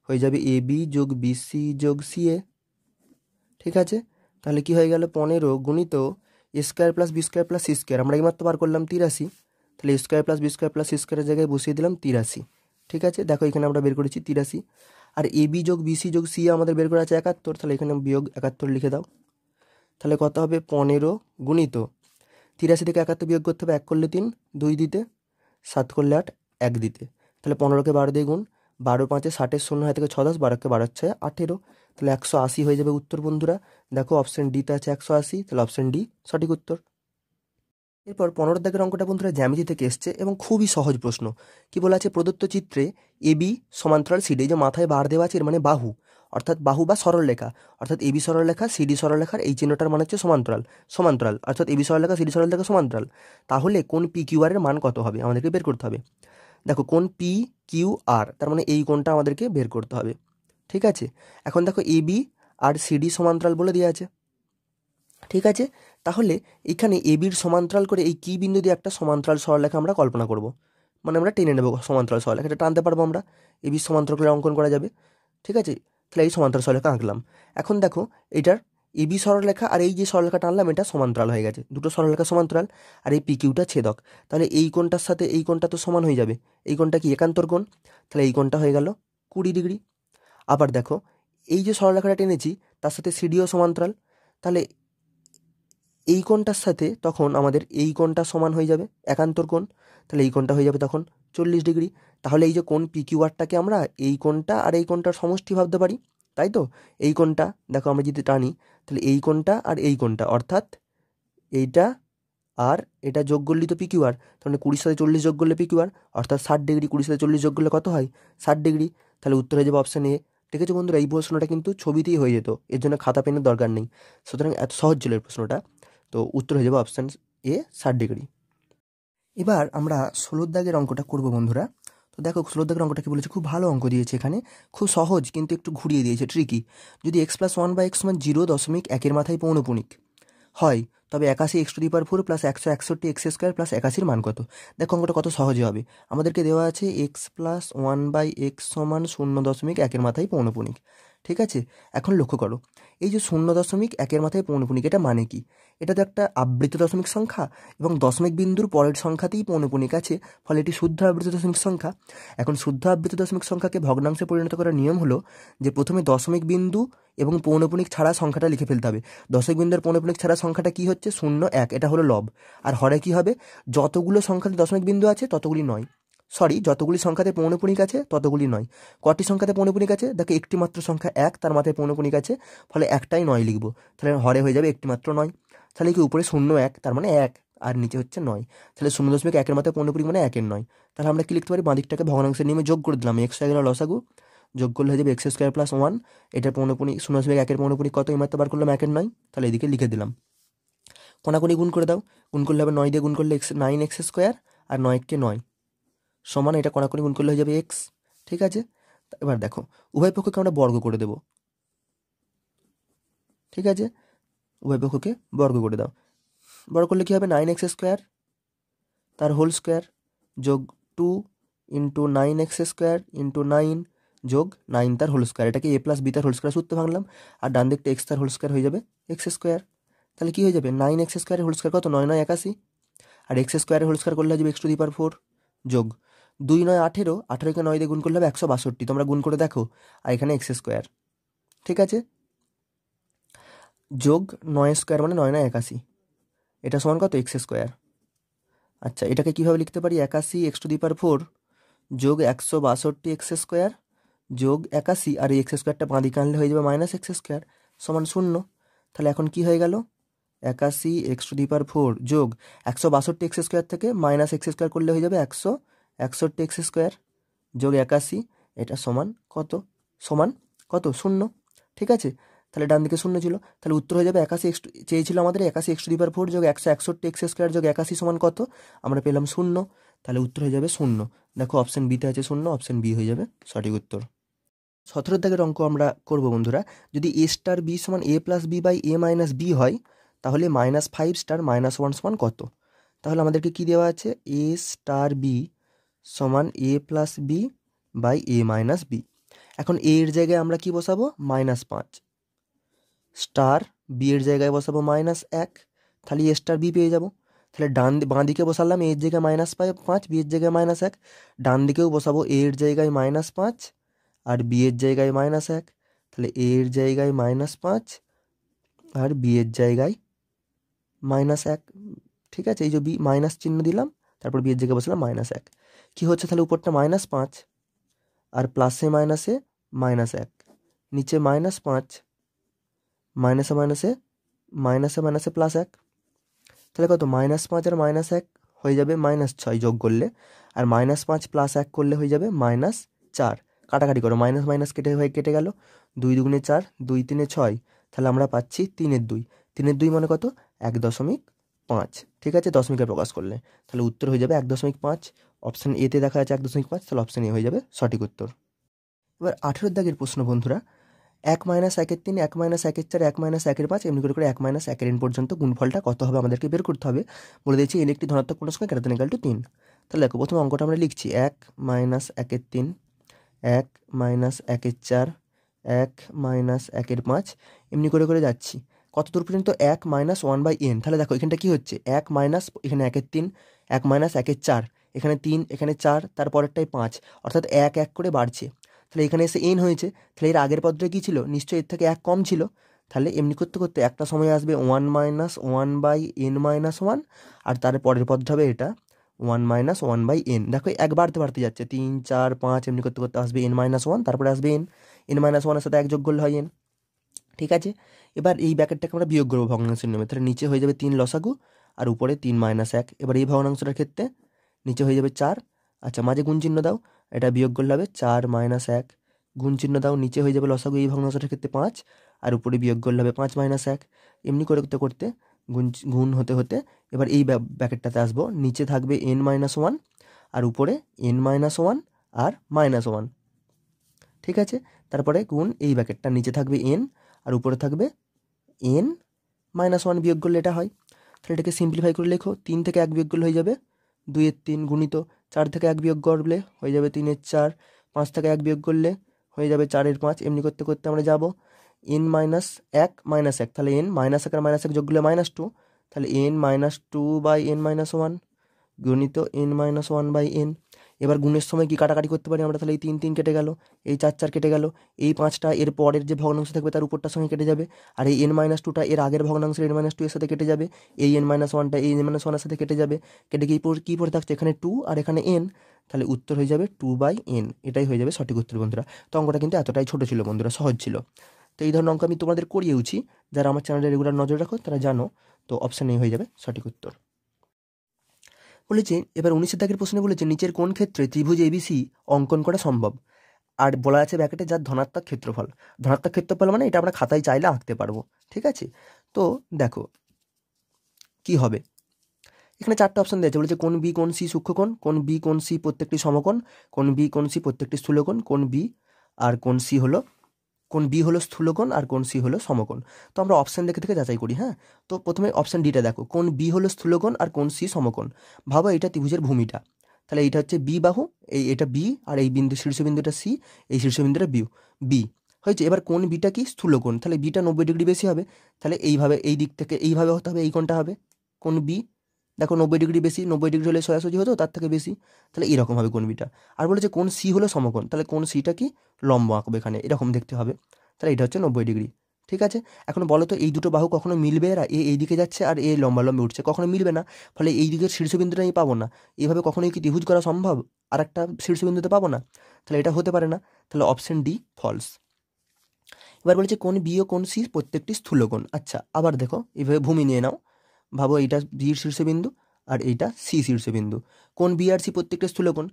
হয়ে যাবে এ বি যোগ বিসি যোগ সি এ ঠিক আছে তাহলে কি হয়ে গেল পনেরো গুণিত square plus B square plus C square আমরা এইমাত্র বার করলাম তিরাশি তাহলে square plus B square plus C স্কোয়ারের জায়গায় বসিয়ে দিলাম তিরাশি ঠিক আছে দেখো এখানে আমরা বের করেছি তিরাশি আর এ বি যোগ বিসি যোগ সি আমাদের বের করা আছে একাত্তর তাহলে এখানে বিয়োগ একাত্তর লিখে দাও তাহলে কত হবে পনেরো গুণিত তিরাশি থেকে একাত্তর বিয়োগ করতে হবে এক করলে তিন দুই দিতে সাত করলে আট এক দিতে তাহলে পনেরোকে বারো দিয়ে গুণ বারো পাঁচে ষাটের শূন্য হয় থেকে ছ দশ বারোকে বারো ছয় আঠেরো তাহলে একশো আশি হয়ে যাবে উত্তর বন্ধুরা দেখো অপশন ডিতে আছে একশো আশি তাহলে অপশন ডি সঠিক উত্তর এরপর পনেরো দাগের অঙ্কটা বন্ধুরা জ্যামিতি থেকে এসছে এবং খুবই সহজ প্রশ্ন কি বলা আছে প্রদত্ত চিত্রে এবি সমান্তরাল সিডি যে মাথায় বার দেওয়া আছে এর মানে বাহু অর্থাৎ বাহু বা লেখা অর্থাৎ এবি সরল লেখা সিডি লেখার এই চিহ্নটার মানে হচ্ছে সমান্তরাল সমান্তরাল অর্থাৎ এবি লেখা সিডি লেখা সমান্তরাল তাহলে কোন পি কিউআরের মান কত হবে আমাদেরকে বের করতে হবে দেখো কোন পি কিউ আর তার মানে এই কোণটা আমাদেরকে বের করতে হবে ঠিক আছে এখন দেখো এ বি আর সিডি সমান্তরাল বলে দেওয়া আছে ঠিক আছে তাহলে এখানে এ বির সমান্তরাল করে এই কি বিন্দু দিয়ে একটা সমান্তরাল সরলেখা আমরা কল্পনা করব মানে আমরা টেনে নেব সমান্তরাল সরলেখা এটা টানতে পারবো আমরা এ বির সমান্তরাল করে অঙ্কন করা যাবে ঠিক আছে তাহলে এই সমান্তরাল সরলেখা আঁকলাম এখন দেখো এটার এবি সরলরেখা আর এই যে সরলরেখা টানলাম এটা সমান্তরাল হয়ে গেছে দুটো সরলরেখা সমান্তরাল আর এই পিকিউটা ছেদক তাহলে এই কোণটার সাথে এই কোণটা তো সমান হয়ে যাবে এই কোণটা কি একান্তর কোণ তাহলে এই কোণটা হয়ে গেল কুড়ি ডিগ্রি আবার দেখো এই যে সরলরেখাটা টেনেছি তার সাথে সিডিও সমান্তরাল তাহলে এই কোণটার সাথে তখন আমাদের এই কোণটা সমান হয়ে যাবে একান্তর কোণ তাহলে এই কোণটা হয়ে যাবে তখন চল্লিশ ডিগ্রি তাহলে এই যে কোণ পিকিউআরটাকে আমরা এই কোণটা আর এই কোণটার সমষ্টি ভাবতে পারি তাই তো এই কোণটা দেখো আমরা যদি টানি তাহলে এই কোণটা আর এই কোণটা অর্থাৎ এইটা আর এটা যোগ করলে তো পিকিউআর তাহলে কুড়ির সাথে চল্লিশ যোগ করলে পিকিউআর অর্থাৎ ষাট ডিগ্রি কুড়ির সাথে চল্লিশ যোগ করলে কত হয় ষাট ডিগ্রি তাহলে উত্তর হয়ে যাবে অপশান এ ঠিক আছে বন্ধুরা এই প্রশ্নটা কিন্তু ছবিতেই হয়ে যেত এর জন্য খাতা পেনের দরকার নেই সুতরাং এত সহজ ছিল এই প্রশ্নটা তো উত্তর হয়ে যাবে অপশান এ ষাট ডিগ্রি এবার আমরা ষোলোর দাগের অঙ্কটা করব বন্ধুরা তো দেখো শ্রদ্ধাকের অঙ্কটা কী বলেছে খুব ভালো অঙ্ক দিয়েছে এখানে খুব সহজ কিন্তু একটু ঘুরিয়ে দিয়েছে ট্রিকি যদি এক্স প্লাস ওয়ান বা এক্স মান জিরো দশমিক একের মাথায় পৌনপুণিক হয় তবে একাশি X to power four plus একশো একষট্টি এক্স স্কোয়ার প্লাস একাশির মান কত দেখো অঙ্কটা কত সহজে হবে আমাদেরকে দেওয়া আছে X plus one by X সমান শূন্য দশমিক একের মাথায় পৌনপুণিক ঠিক আছে এখন লক্ষ্য করো এই যে শূন্য দশমিক একের মাথায় পৌনপুনিক এটা মানে কি এটা তো একটা আবৃত দশমিক সংখ্যা এবং দশমিক বিন্দুর পরের সংখ্যাতেই পৌনপুনিক আছে ফলে এটি শুদ্ধ আবৃত দশমিক সংখ্যা এখন শুদ্ধ আবৃত দশমিক সংখ্যাকে ভগ্নাংশে পরিণত করার নিয়ম হলো যে প্রথমে দশমিক বিন্দু এবং পৌনপুনিক ছাড়া সংখ্যাটা লিখে ফেলতে হবে দশমিক বিন্দুর পৌনপুনিক ছাড়া সংখ্যাটা কি হচ্ছে শূন্য এক এটা হলো লব আর হরে কি হবে যতগুলো সংখ্যাতে দশমিক বিন্দু আছে ততগুলি নয় সরি যতগুলি সংখ্যাতে পৌনপুণিক আছে ততগুলি নয় কটি সংখ্যাতে পৌনপুণিক আছে দেখো একটি মাত্র সংখ্যা এক তার মাথায় পৌনপুণিক আছে ফলে একটাই নয় লিখব তাহলে হরে হয়ে যাবে একটি মাত্র নয় তাহলে কি উপরে শূন্য এক তার মানে এক আর নিচে হচ্ছে নয় তাহলে শূন্য দশমিক একের মাথায় পৌনপুণিক মানে একের নয় তাহলে আমরা কি লিখতে পারি বাঁদিকটাকে ভগনাংশের নিয়মে যোগ করে দিলাম এক্স হয়ে গেল লসাগু যোগ করলে হয়ে যাবে এক্স স্কোয়ার প্লাস ওয়ান এটার পৌনপুণিক শূন্য দশমিক একের পৌনপুণিক কত এই বার করলাম একের নয় তাহলে এদিকে লিখে দিলাম কোনাকুনি গুণ করে দাও গুণ করলে হবে নয় দিয়ে গুণ করলে এক্স নাইন এক্স স্কোয়ার আর নয় একটি নয় সমান এটা কড়াকড়ি গুণ করলে হয়ে যাবে এক্স ঠিক আছে এবার দেখো উভয় পক্ষকে আমরা বর্গ করে দেব ঠিক আছে উভয় পক্ষকে বর্গ করে দাও বর্গ করলে কী হবে নাইন এক্স স্কোয়ার তার হোল স্কোয়ার যোগ two into nine X square into nine যোগ নাইন তার হোল স্কোয়ার এটাকে এ প্লাস বি তার হোল স্কোয়ার সূত্র ভাঙলাম আর ডান দিকটা এক্স তার হোল স্কোয়ার হয়ে যাবে এক্স স্কোয়ার তাহলে কী হয়ে যাবে নাইন এক্স স্কোয়ারের হোল স্কোয়ার কত নয় নয় একাশি আর এক্স স্কোয়ারের হোল স্কোয়ার করলে হয়ে যাবে X to the power four যোগ দুই নয় আঠেরো আঠেরোকে নয় দিয়ে গুণ করলে হবে একশো বাষট্টি তোমরা গুণ করে দেখো আর এখানে এক্স স্কোয়ার ঠিক আছে যোগ নয় স্কোয়ার মানে নয় নয় একাশি এটা সমান কত এক্স স্কোয়ার আচ্ছা এটাকে কীভাবে লিখতে পারি একাশি X to the power four যোগ একশো বাষট্টি এক্স স্কোয়ার যোগ একাশি আর এই এক্স স্কোয়ারটা বাঁ কানলে আনলে হয়ে যাবে মাইনাস এক্স স্কোয়ার সমান শূন্য তাহলে এখন কি হয়ে গেল একাশি X to the power four যোগ একশো বাষট্টি এক্স স্কোয়ার থেকে মাইনাস এক্স স্কোয়ার করলে হয়ে যাবে একশো একষট্টি এক্স স্কোয়ার যোগ একাশি এটা সমান কত সমান কত শূন্য ঠিক আছে তাহলে ডান দিকে শূন্য ছিল তাহলে উত্তর হয়ে যাবে একাশি এক্স চেয়েছিল আমাদের একাশি এক্স দিবার ফোর যোগ একশো একষট্টি এক্স স্কোয়ার যোগ একাশি সমান কত আমরা পেলাম শূন্য তাহলে উত্তর হয়ে যাবে শূন্য দেখো অপশান বিতে আছে শূন্য অপশান বি হয়ে যাবে সঠিক উত্তর সতেরো দাগের অঙ্ক আমরা করব বন্ধুরা যদি এ স্টার বি সমান A plus B by A minus B হয় তাহলে minus five star minus one সমান কত তাহলে আমাদেরকে কী দেওয়া আছে এ স্টার বি সমান A plus B by A minus B এখন এ এর জায়গায় আমরা কি বসাবো মাইনাস পাঁচ স্টার বি এর জায়গায় বসাবো মাইনাস এক তাহলে এ স্টার বি পেয়ে যাবো তাহলে ডান বাঁ দিকে বসালাম এর জায়গায় মাইনাস পাঁচ বি এর জায়গায় মাইনাস এক ডান দিকেও বসাবো এর জায়গায় মাইনাস পাঁচ আর বি এর জায়গায় মাইনাস এক তাহলে এর জায়গায় মাইনাস পাঁচ আর বি এর জায়গায় মাইনাস এক ঠিক আছে এই যে বি মাইনাস চিহ্ন দিলাম তারপর বি এর জায়গায় বসালাম মাইনাস এক কি হচ্ছে তাহলে উপরটা মাইনাস পাঁচ আর প্লাসে মাইনাসে মাইনাস এক নিচে মাইনাস পাঁচ মাইনাসে মাইনাসে মাইনাসে মাইনাসে প্লাস এক তাহলে কত মাইনাস পাঁচ আর মাইনাস এক হয়ে যাবে মাইনাস ছয় যোগ করলে আর মাইনাস পাঁচ প্লাস এক করলে হয়ে যাবে মাইনাস চার কাটাকাটি করো মাইনাস মাইনাস কেটে হয়ে কেটে গেল দুই দুগুণে চার দুই তিনে ছয় তাহলে আমরা পাচ্ছি তিনের দুই তিনের দুই মানে কত এক দশমিক পাঁচ ঠিক আছে দশমিকে প্রকাশ করলে তাহলে উত্তর হয়ে যাবে এক দশমিক পাঁচ অপশান এতে দেখা যাচ্ছে এক দশমিক পাঁচ তাহলে অপশান এ হয়ে যাবে সঠিক উত্তর এবার আঠেরোর দাগের প্রশ্ন বন্ধুরা এক মাইনাস একের তিন এক মাইনাস একের চার এক মাইনাস একের পাঁচ এমনি করে করে এক মাইনাস একের এন পর্যন্ত গুণফলটা কত হবে আমাদেরকে বের করতে হবে বলে দিয়েছি এন একটি ধনাত্মক কোনো সংখ্যা গ্রেটার নিকাল টু তিন তাহলে দেখো প্রথম অঙ্কটা আমরা লিখছি এক মাইনাস একের তিন এক মাইনাস একের চার এক মাইনাস একের পাঁচ এমনি করে করে যাচ্ছি কত দূর পর্যন্ত এক মাইনাস ওয়ান বাই এন তাহলে দেখো এখানটা কী হচ্ছে এক মাইনাস এখানে একের তিন এক মাইনাস একের চার এখানে তিন এখানে চার তারপরেরটায় পাঁচ অর্থাৎ এক এক করে বাড়ছে তাহলে এখানে এসে এন হয়েছে তাহলে এর আগের পদটা কী ছিল নিশ্চয়ই এর থেকে এক কম ছিল তাহলে এমনি করতে করতে একটা সময় আসবে one minus one by N minus one আর তার পরের পদটা হবে এটা one minus one by N দেখো এক বাড়তে বাড়তে যাচ্ছে তিন চার পাঁচ এমনি করতে করতে আসবে এন মাইনাস ওয়ান তারপরে আসবে এন এন মাইনাস ওয়ানের সাথে এক যোগ করলে হয় এন ঠিক আছে এবার এই ব্যাকেটটাকে আমরা বিয়োগ করবো ভগ্নাংশের নিয়মে তাহলে নিচে হয়ে যাবে তিন লসাগু আর উপরে তিন মাইনাস এক এবার এই ভগ্নাংশটার ক্ষেত্রে নিচে হয়ে যাবে চার আচ্ছা মাঝে গুণ চিহ্ন দাও এটা বিয়োগ করলে হবে চার মাইনাস এক গুণ চিহ্ন দাও নিচে হয়ে যাবে লসাগু এই ভগ্নাংশটার ক্ষেত্রে পাঁচ আর উপরে বিয়োগ করলে হবে পাঁচ মাইনাস এক এমনি করে করতে করতে গুণ গুণ হতে হতে এবার এই ব্যাকেটটাতে আসবো নিচে থাকবে এন মাইনাস ওয়ান আর উপরে এন মাইনাস ওয়ান আর মাইনাস ওয়ান ঠিক আছে তারপরে গুণ এই ব্যাকেটটা নিচে থাকবে এন আর উপরে থাকবে এন মাইনাস ওয়ান বিয়োগ করলে এটা হয় তাহলে এটাকে সিম্পলিফাই করে লেখো তিন থেকে এক বিয়োগ করলে হয়ে যাবে দুইয়ের তিন গুণিত চার থেকে এক বিয়োগ করলে হয়ে যাবে তিনের চার পাঁচ থেকে এক বিয়োগ করলে হয়ে যাবে চারের পাঁচ এমনি করতে করতে আমরা যাব এন মাইনাস এক মাইনাস এক তাহলে এন মাইনাস এক আর মাইনাস এক যোগ করলে মাইনাস টু তাহলে N minus two by N minus one গুণিত N minus one by N এবার গুণের সময় কি কাটাকাটি করতে পারি আমরা তাহলে এই তিন তিন কেটে গেল এই চার চার কেটে গেল এই পাঁচটা এর পরের যে ভগ্নাংশ থাকবে তার উপরটার সঙ্গে কেটে যাবে আর এই এন মাইনাস টুটা এর আগের ভগ্নাংশের এন মাইনাস টু এর সাথে কেটে যাবে এই এন মাইনাস ওয়ানটা এই এন মাইনাস ওয়ানের সাথে কেটে যাবে কেটে গিয়ে কী পড়ে থাকছে এখানে টু আর এখানে এন তাহলে উত্তর হয়ে যাবে টু বাই এন এটাই হয়ে যাবে সঠিক উত্তর বন্ধুরা তো অঙ্কটা কিন্তু এতটাই ছোটো ছিল বন্ধুরা সহজ ছিল তো এই ধরনের অঙ্ক আমি তোমাদের করিয়েওছি যারা আমার চ্যানেলে রেগুলার নজর রাখো তারা জানো তো অপশান হয়ে যাবে সঠিক উত্তর বলেছে এবার উনিশের দাগের প্রশ্নে বলেছে নিচের কোন ক্ষেত্রে ত্রিভুজ এবিসি অঙ্কন করা সম্ভব আর বলা আছে ব্যাকেটে যার ধনাত্মক ক্ষেত্রফল ধনাত্মক ক্ষেত্রফল মানে এটা আমরা খাতায় চাইলে আঁকতে পারবো ঠিক আছে তো দেখো কি হবে এখানে চারটে অপশন দিয়েছে বলেছে কোন বি কোন সি সূক্ষ্মকোণ কোন বি কোন সি প্রত্যেকটি সমকোণ কোন বি কোন সি প্রত্যেকটি স্থূলকোণ কোন বি আর কোন সি হলো কোন বি হলো স্থূলকোণ আর কোন সি হলো সমকোণ তো আমরা অপশান দেখে থেকে যাচাই করি হ্যাঁ তো প্রথমে অপশান ডিটা দেখো কোন বি হলো স্থূলকোণ আর কোন সি সমকোণ ভাবো এটা ত্রিভুজের ভূমিটা তাহলে এইটা হচ্ছে বি বাহু এই এটা বি আর এই বিন্দু শীর্ষবিন্দুটা সি এই শীর্ষবিন্দুটা বিউ বি হয়েছে এবার কোন বিটা কি স্থূলকোণ তাহলে বিটা নব্বই ডিগ্রি বেশি হবে তাহলে এইভাবে এই দিক থেকে এইভাবে হতে হবে এই কোনটা হবে কোন বি দেখো নব্বই ডিগ্রি বেশি নব্বই ডিগ্রি হলে সরাসরি হতো তার থেকে বেশি তাহলে এরকম হবে কোন বিটা আর বলেছে কোন সি হলো সমকোণ তাহলে কোন সিটা কি লম্ব আঁকবে এখানে এরকম দেখতে হবে তাহলে এটা হচ্ছে নব্বই ডিগ্রি ঠিক আছে এখন বলো তো এই দুটো বাহু কখনো মিলবে আর এ এইদিকে যাচ্ছে আর এ লম্বা লম্বা উঠছে কখনো মিলবে না ফলে এই দিকের শীর্ষবিন্দুটা আমি পাবো না এইভাবে কখনোই কি ত্রিভুজ করা সম্ভব আর একটা শীর্ষবিন্দুতে পাবো না তাহলে এটা হতে পারে না তাহলে অপশন ডি ফলস এবার বলেছে কোন বি ও কোন সি প্রত্যেকটি স্থূলকোণ আচ্ছা আবার দেখো এইভাবে ভূমি নিয়ে নাও ভাবো এইটা বির শীর্ষবিন্দু আর এইটা সি শীর্ষবিন্দু কোন বি আর সি প্রত্যেকটা স্থূলকোণ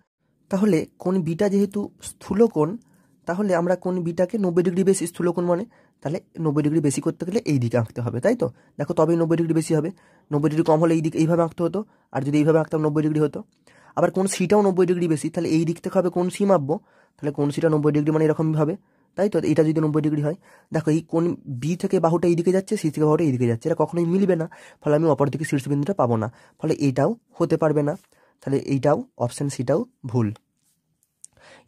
তাহলে কোন বিটা যেহেতু স্থূলকোণ তাহলে আমরা কোন বিটাকে নব্বই ডিগ্রি বেশি স্থূলকোণ মানে তাহলে নব্বই ডিগ্রি বেশি করতে গেলে এই দিকে আঁকতে হবে তাই তো দেখো তবেই নব্বই ডিগ্রি বেশি হবে নব্বই ডিগ্রি কম হলে এই দিকে এইভাবে আঁকতে হতো আর যদি এইভাবে আঁকতাম নব্বই ডিগ্রি হতো আবার কোন সিটাও নব্বই ডিগ্রি বেশি তাহলে এই দিক থেকে হবে কোন সি মাপবো তাহলে কোন সিটা নব্বই ডিগ্রি মানে এরকমই হবে তাই তো এটা যদি নব্বই ডিগ্রি হয় দেখো এই কোন বি থেকে বাহুটা এইদিকে যাচ্ছে সি থেকে বাহুটা এইদিকে যাচ্ছে এটা কখনোই মিলবে না ফলে আমি অপর দিকে শীর্ষবিন্দুটা পাবো না ফলে এইটাও হতে পারবে না তাহলে এইটাও অপশান সিটাও ভুল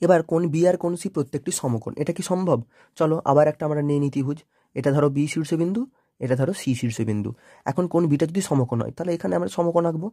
এবার কোন বি আর কোন সি প্রত্যেকটি সমকোণ এটা কি সম্ভব চলো আবার একটা আমরা নিয়ে নীতিভুজ এটা ধরো বি শীর্ষবিন্দু এটা ধরো সি শীর্ষবিন্দু এখন কোন বিটা যদি সমকোণ হয় তাহলে এখানে আমরা সমকোণ আঁকবো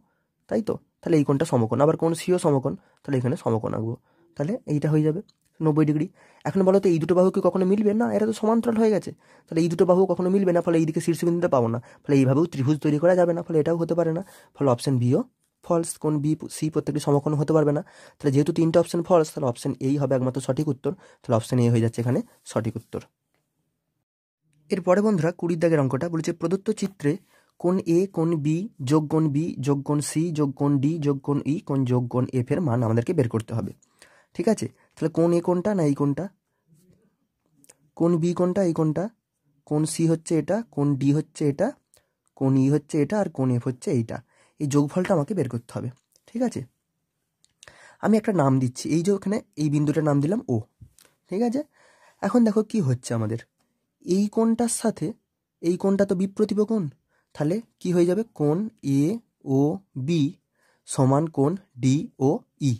তাই তো তাহলে এই কোনটা সমকোণ আবার কোন সিও সমকোণ তাহলে এখানে সমকোণ আঁকবো তাহলে এইটা হয়ে যাবে নব্বই ডিগ্রি এখন বলো তো এই দুটো বাহু কি কখনো মিলবে না এরা তো সমান্তরাল হয়ে গেছে তাহলে এই দুটো বাহু কখনো মিলবে না ফলে এইদিকে শীর্ষবিন্দুটা পাবো না ফলে এইভাবেও ত্রিভুজ তৈরি করা যাবে না ফলে এটাও হতে পারে না ফলে অপশন বিও ফলস কোন বি সি প্রত্যেকটি সমকোণ হতে পারবে না তাহলে যেহেতু তিনটে অপশন ফলস তাহলে অপশন এই হবে একমাত্র সঠিক উত্তর তাহলে অপশন এ হয়ে যাচ্ছে এখানে সঠিক উত্তর এরপরে বন্ধুরা কুড়ির দাগের অঙ্কটা বলেছে প্রদত্ত চিত্রে কোন এ কোন বি যোগ কোন বি যোগ কোন সি যোগ কোন ডি যোগ কোন ই e, কোন যোগ কোন এফ এর মান আমাদেরকে বের করতে হবে ঠিক আছে তাহলে কোন এ কোনটা না এই কোনটা কোন বি কোনটা এই কোনটা কোন সি হচ্ছে এটা কোন ডি হচ্ছে এটা কোন ই হচ্ছে এটা আর কোন এফ হচ্ছে এইটা এই যোগফলটা আমাকে বের করতে হবে ঠিক আছে আমি একটা নাম দিচ্ছি এই যে ওখানে এই বিন্দুটার নাম দিলাম ও ঠিক আছে এখন দেখো কি হচ্ছে আমাদের এই কোনটার সাথে এই কোনটা তো বিপ্রতিভ কোন তাহলে কি হয়ে যাবে কোন এ ও বি সমান কোন ডি ও ই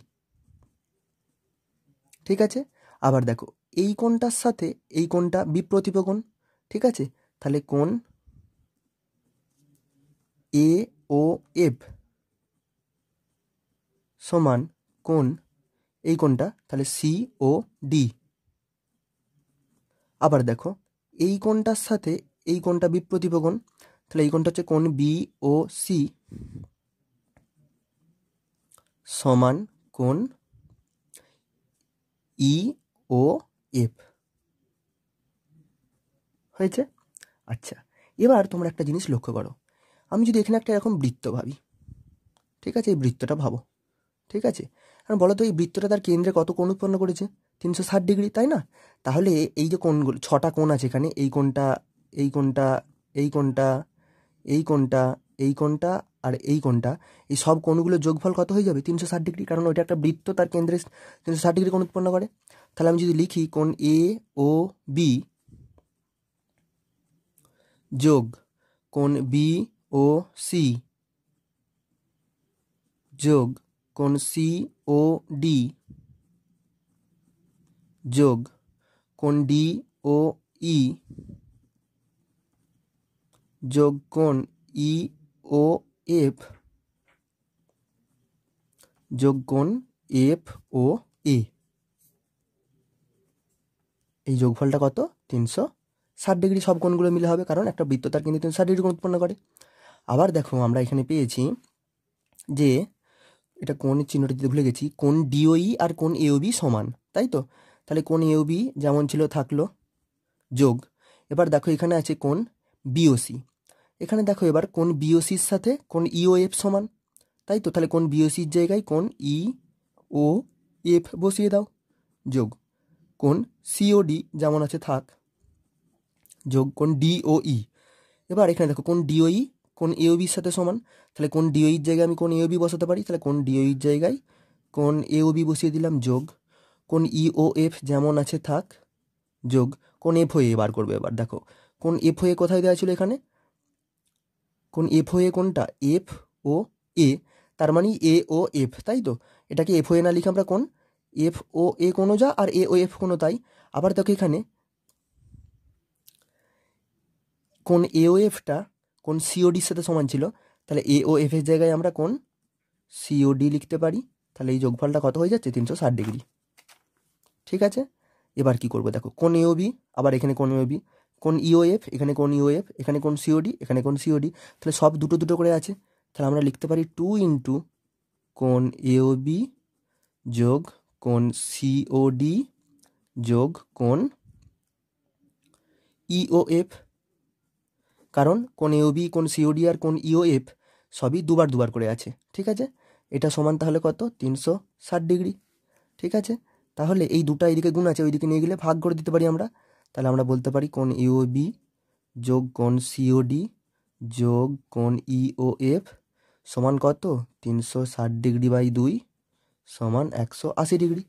ঠিক আছে আবার দেখো এই কোণটার সাথে এই কোণটা বিপ্রতিভ কোণ ঠিক আছে তাহলে কোণ এ ও এফ সমান কোণ এই কোণটা তাহলে সি ও ডি আবার দেখো এই কোণটার সাথে এই কোণটা বিপ্রতিভ কোণ তাহলে এই কোণটা হচ্ছে কোণ বি ও সি সমান কোণ ই ও এফ হয়েছে আচ্ছা এবার তোমরা একটা জিনিস লক্ষ্য করো আমি যদি এখানে একটা এরকম বৃত্ত ভাবি ঠিক আছে এই বৃত্তটা ভাবো ঠিক আছে আর বলো তো এই বৃত্তটা তার কেন্দ্রে কত কোণ উৎপন্ন করেছে তিনশো ষাট ডিগ্রি তাই না তাহলে এই যে কোণগুলো ছটা কোণ আছে এখানে এই কোণটা এই কোণটা এই কোণটা এই কোণটা এই কোণটা আর এই কোণটা এই সব কোণগুলোর যোগফল কত হয়ে যাবে তিনশো ষাট ডিগ্রি কারণ ওইটা একটা বৃত্ত তার কেন্দ্রে তিনশো ষাট ডিগ্রি কোণ উৎপন্ন করে তাহলে আমি যদি লিখি কোণ এ ও বি যোগ কোণ বি ও সি যোগ কোণ সি ও ডি যোগ কোণ ডি ও ই যোগ কোণ ই e, ও এফ যোগগুণ এফ ও এ এই যোগফলটা কত তিনশো ষাট ডিগ্রি সব কোণগুলো মিলে হবে কারণ একটা বৃত্ত তার কিন্তু তিনশো ষাট ডিগ্রি গুণ উৎপন্ন করে আবার দেখো আমরা এখানে পেয়েছি যে এটা কোন চিহ্নটা দিতে ভুলে গেছি কোন ডিওই আর কোন এওবি সমান তাই তো তাহলে কোন এওবি যেমন ছিল থাকলো যোগ এবার দেখো এখানে আছে কোন বিওসি এখানে দেখো এবার কোন বিওসির সাথে কোন ইওএফ e সমান তাই তো তাহলে কোন বিওসির জায়গায় কোন ই ও এফ বসিয়ে দাও যোগ কোন সিওডি যেমন আছে থাক যোগ কোন ডিওই e। এবার এখানে দেখো কোন ডিওই e, কোন এওবির সাথে সমান তাহলে কোন ডিওইর জায়গায় আমি কোন এওবি বসাতে পারি তাহলে কোন ডিওইর জায়গায় কোন এওবি বসিয়ে দিলাম যোগ কোন এফ যেমন আছে থাক যোগ কোন এফ হয়ে বার করবে এবার দেখো কোন এফ হয়ে কোথায় দেওয়া ছিল এখানে কোন এফ ও এ কোনটা এফ ও এ তার মানে এ ও এফ তাই তো এটাকে এফ ও এ না লিখে আমরা কোন এফ ও এ কোনো যা আর এ ও এফ কোনো তাই আবার দেখো এখানে কোন এ ও এফটা কোন সিওডির সাথে সমান ছিল তাহলে এ ও এফ এর জায়গায় আমরা কোন সিওডি লিখতে পারি তাহলে এই যোগফলটা কত হয়ে যাচ্ছে তিনশো ষাট ডিগ্রি ঠিক আছে এবার কি করবো দেখো কোন ও বি আবার এখানে কোন ও বি কোন ইওএফ e এখানে কোন ইওএফ e এখানে কোন সিওডি এখানে কোন সিওডি তাহলে সব দুটো দুটো করে আছে তাহলে আমরা লিখতে পারি টু ইন্টু কোন এওবি যোগ কোন সিওডি যোগ কোন ইওএফ e কারণ কোন এওবি কোন সিওডি আর কোন ইওএফ সবই দুবার দুবার করে আছে ঠিক আছে এটা সমান তাহলে কত তিনশো ষাট ডিগ্রি ঠিক আছে তাহলে এই দুটা এইদিকে গুণ আছে ওইদিকে নিয়ে গেলে ভাগ করে দিতে পারি আমরা তাহলে আমরা বলতে পারি কোন ইউবি e যোগ কোন সিওডি যোগ কোন ইও e এফ সমান কত তিনশো ষাট ডিগ্রি বাই দুই সমান একশো আশি ডিগ্রি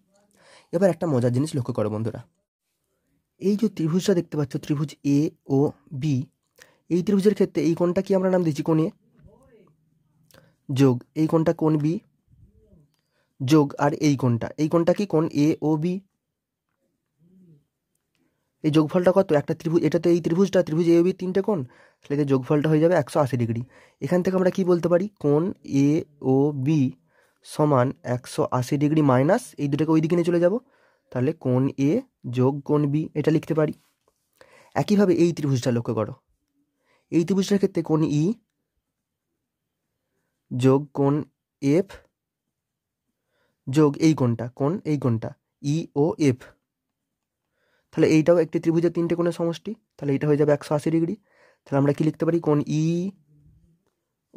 এবার একটা মজার জিনিস লক্ষ্য করো বন্ধুরা এই যে ত্রিভুজটা দেখতে পাচ্ছ ত্রিভুজ এ ও বি এই ত্রিভুজের ক্ষেত্রে এই কোনটা কি আমরা নাম দিয়েছি কোন এ যোগ এই কোনটা কোন বি যোগ আর এই কোনটা এই কোনটা কি কোন এ ও বি এই যোগফলটা কত একটা ত্রিভুজ এটা তো এই ত্রিভুজটা ত্রিভুজ এ বি তিনটে কোণ তাহলে এদের যোগফলটা হয়ে যাবে একশো আশি ডিগ্রি এখান থেকে আমরা কি বলতে পারি কোণ এ ও বি সমান একশো আশি ডিগ্রি মাইনাস এই দুটোকে ওই দিকে নিয়ে চলে যাব তাহলে কোণ এ যোগ কোণ বি এটা লিখতে পারি একইভাবে এই ত্রিভুজটা লক্ষ্য করো এই ত্রিভুজটার ক্ষেত্রে কোণ ই যোগ কোণ এফ যোগ এই কোণটা কোণ এই কোণটা ই ও এফ তাহলে এইটাও একটি ত্রিভুজের তিনটে কোণের সমষ্টি তাহলে এটা হয়ে যাবে একশো আশি ডিগ্রি তাহলে আমরা কি লিখতে পারি কোন ই e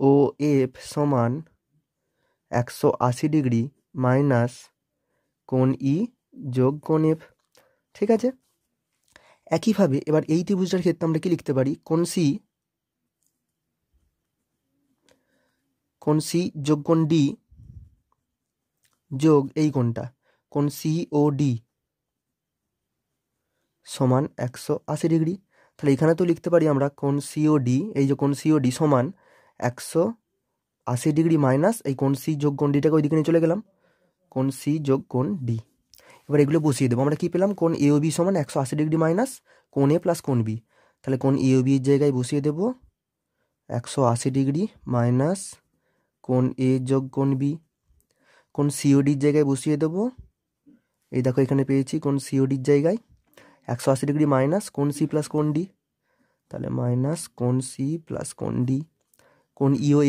ও এফ সমান একশো আশি ডিগ্রি মাইনাস কোন ই e যোগ কোন এফ ঠিক আছে একইভাবে এবার এই ত্রিভুজটার ক্ষেত্রে আমরা কি লিখতে পারি কোন সি কোন সি যোগ কোন ডি যোগ এই কোনটা কোন সি ও ডি সমান একশো আশি ডিগ্রি তাহলে এখানে তো লিখতে পারি আমরা কোন সিও ডি এই যে কোন সিও ডি সমান একশো আশি ডিগ্রি মাইনাস এই কোন সি যোগ কোন ডিটাকে ওইদিকে নিয়ে চলে গেলাম কোন সি যোগ কোন ডি এবার এগুলো বসিয়ে দেবো আমরা কী পেলাম কোন এও বি সমান একশো আশি ডিগ্রি মাইনাস কোন এ প্লাস কোন বি তাহলে কোন এও বির জায়গায় বসিয়ে দেবো একশো আশি ডিগ্রি মাইনাস কোন এ যোগ কোন বি কোন সিওডির জায়গায় বসিয়ে দেবো এই দেখো এখানে পেয়েছি কোন সিওডির জায়গায় 180° - कोण c + कोण d তাহলে - कोण c + कोण d कोण e ও f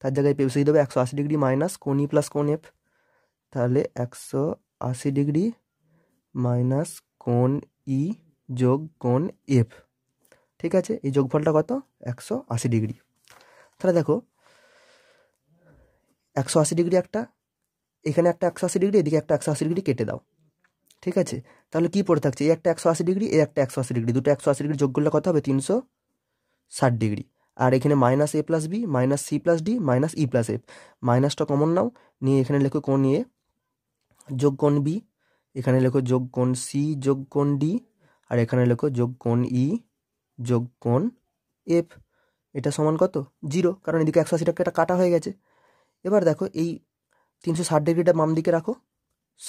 তার জায়গায় পেওসেই দেবে 180° - कोण e + कोण f তাহলে 180° - कोण e + कोण f ঠিক আছে এই যোগফলটা কত 180° তাহলে দেখো 180° একটা এখানে একটা 180° এদিকে একটা 180° কেটে দাও ঠিক আছে তাহলে কী পড়ে থাকছে এই একটা একশো আশি ডিগ্রি এই একটা একশো আশি ডিগ্রি দুটো একশো আশি ডিগ্রি যোগ করলে কত হবে তিনশো ষাট ডিগ্রি আর এখানে minus A plus B minus C plus D minus E plus F মাইনাসটা কমন নাও নিয়ে এখানে লেখো কোন এ যোগ কোন বি এখানে লেখো যোগ কোন সি যোগ কোন ডি আর এখানে লেখো যোগ কোন ই e, যোগ কোন এফ এটা সমান কত জিরো কারণ এদিকে একশো আশি টাকা কাটা হয়ে গেছে এবার দেখো এই তিনশো ষাট ডিগ্রিটা বাম দিকে রাখো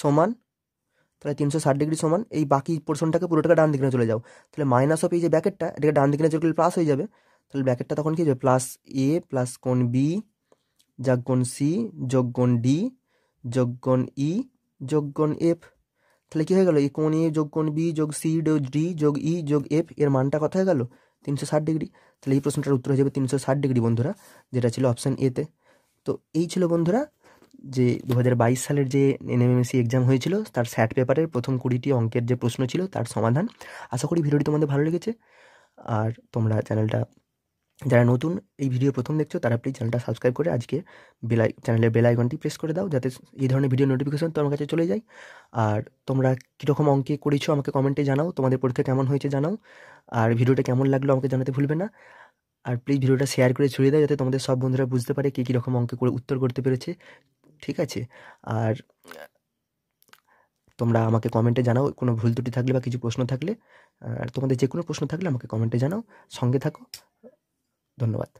সমান তাহলে তিনশো ষাট ডিগ্রি সমান এই বাকি পোর্শনটাকে পুরোটাকে ডান দিকে চলে যাও তাহলে মাইনাস অফ এই যে ব্যাকেটটা এটাকে ডান দিকে চলে প্লাস হয়ে যাবে তাহলে ব্যাকেটটা তখন কী হবে প্লাস এ প্লাস কোন বি যাগ কোন সি যোগ কোন ডি যোগ কোন ই যোগ কোন এফ e তাহলে কী হয়ে গেলো এই কোন এ যোগ কোন বি যোগ সি যোগ ডি যোগ ই e যোগ এফ এর মানটা কথা হয়ে গেল তিনশো ষাট ডিগ্রি তাহলে এই প্রশ্নটার উত্তর হয়ে যাবে তিনশো ষাট ডিগ্রি বন্ধুরা যেটা ছিল অপশান এতে তো এই ছিল বন্ধুরা যে দু সালের যে এনএমএমসি এক্সাম হয়েছিল তার স্যাট পেপারের প্রথম কুড়িটি অঙ্কের যে প্রশ্ন ছিল তার সমাধান আশা করি ভিডিওটি তোমাদের ভালো লেগেছে আর তোমরা চ্যানেলটা যারা নতুন এই ভিডিও প্রথম দেখছো তারা প্লিজ চ্যানেলটা সাবস্ক্রাইব করে আজকে বেলাই চ্যানেলের বেল আইকনটি প্রেস করে দাও যাতে এই ধরনের ভিডিও নোটিফিকেশন তোমার কাছে চলে যায় আর তোমরা কীরকম অঙ্কে করেছো আমাকে কমেন্টে জানাও তোমাদের পরীক্ষা কেমন হয়েছে জানাও আর ভিডিওটা কেমন লাগলো আমাকে জানাতে ভুলবে না আর প্লিজ ভিডিওটা শেয়ার করে ছড়িয়ে দাও যাতে তোমাদের সব বন্ধুরা বুঝতে পারে কী কীরকম অঙ্কে করে উত্তর করতে পেরেছে ঠিক আছে আর তোমরা আমাকে কমেন্টে জানাও কোনো ভুল ত্রুটি থাকলে বা কিছু প্রশ্ন থাকলে আর তোমাদের যে কোনো প্রশ্ন থাকলে আমাকে কমেন্টে জানাও সঙ্গে থাকো ধন্যবাদ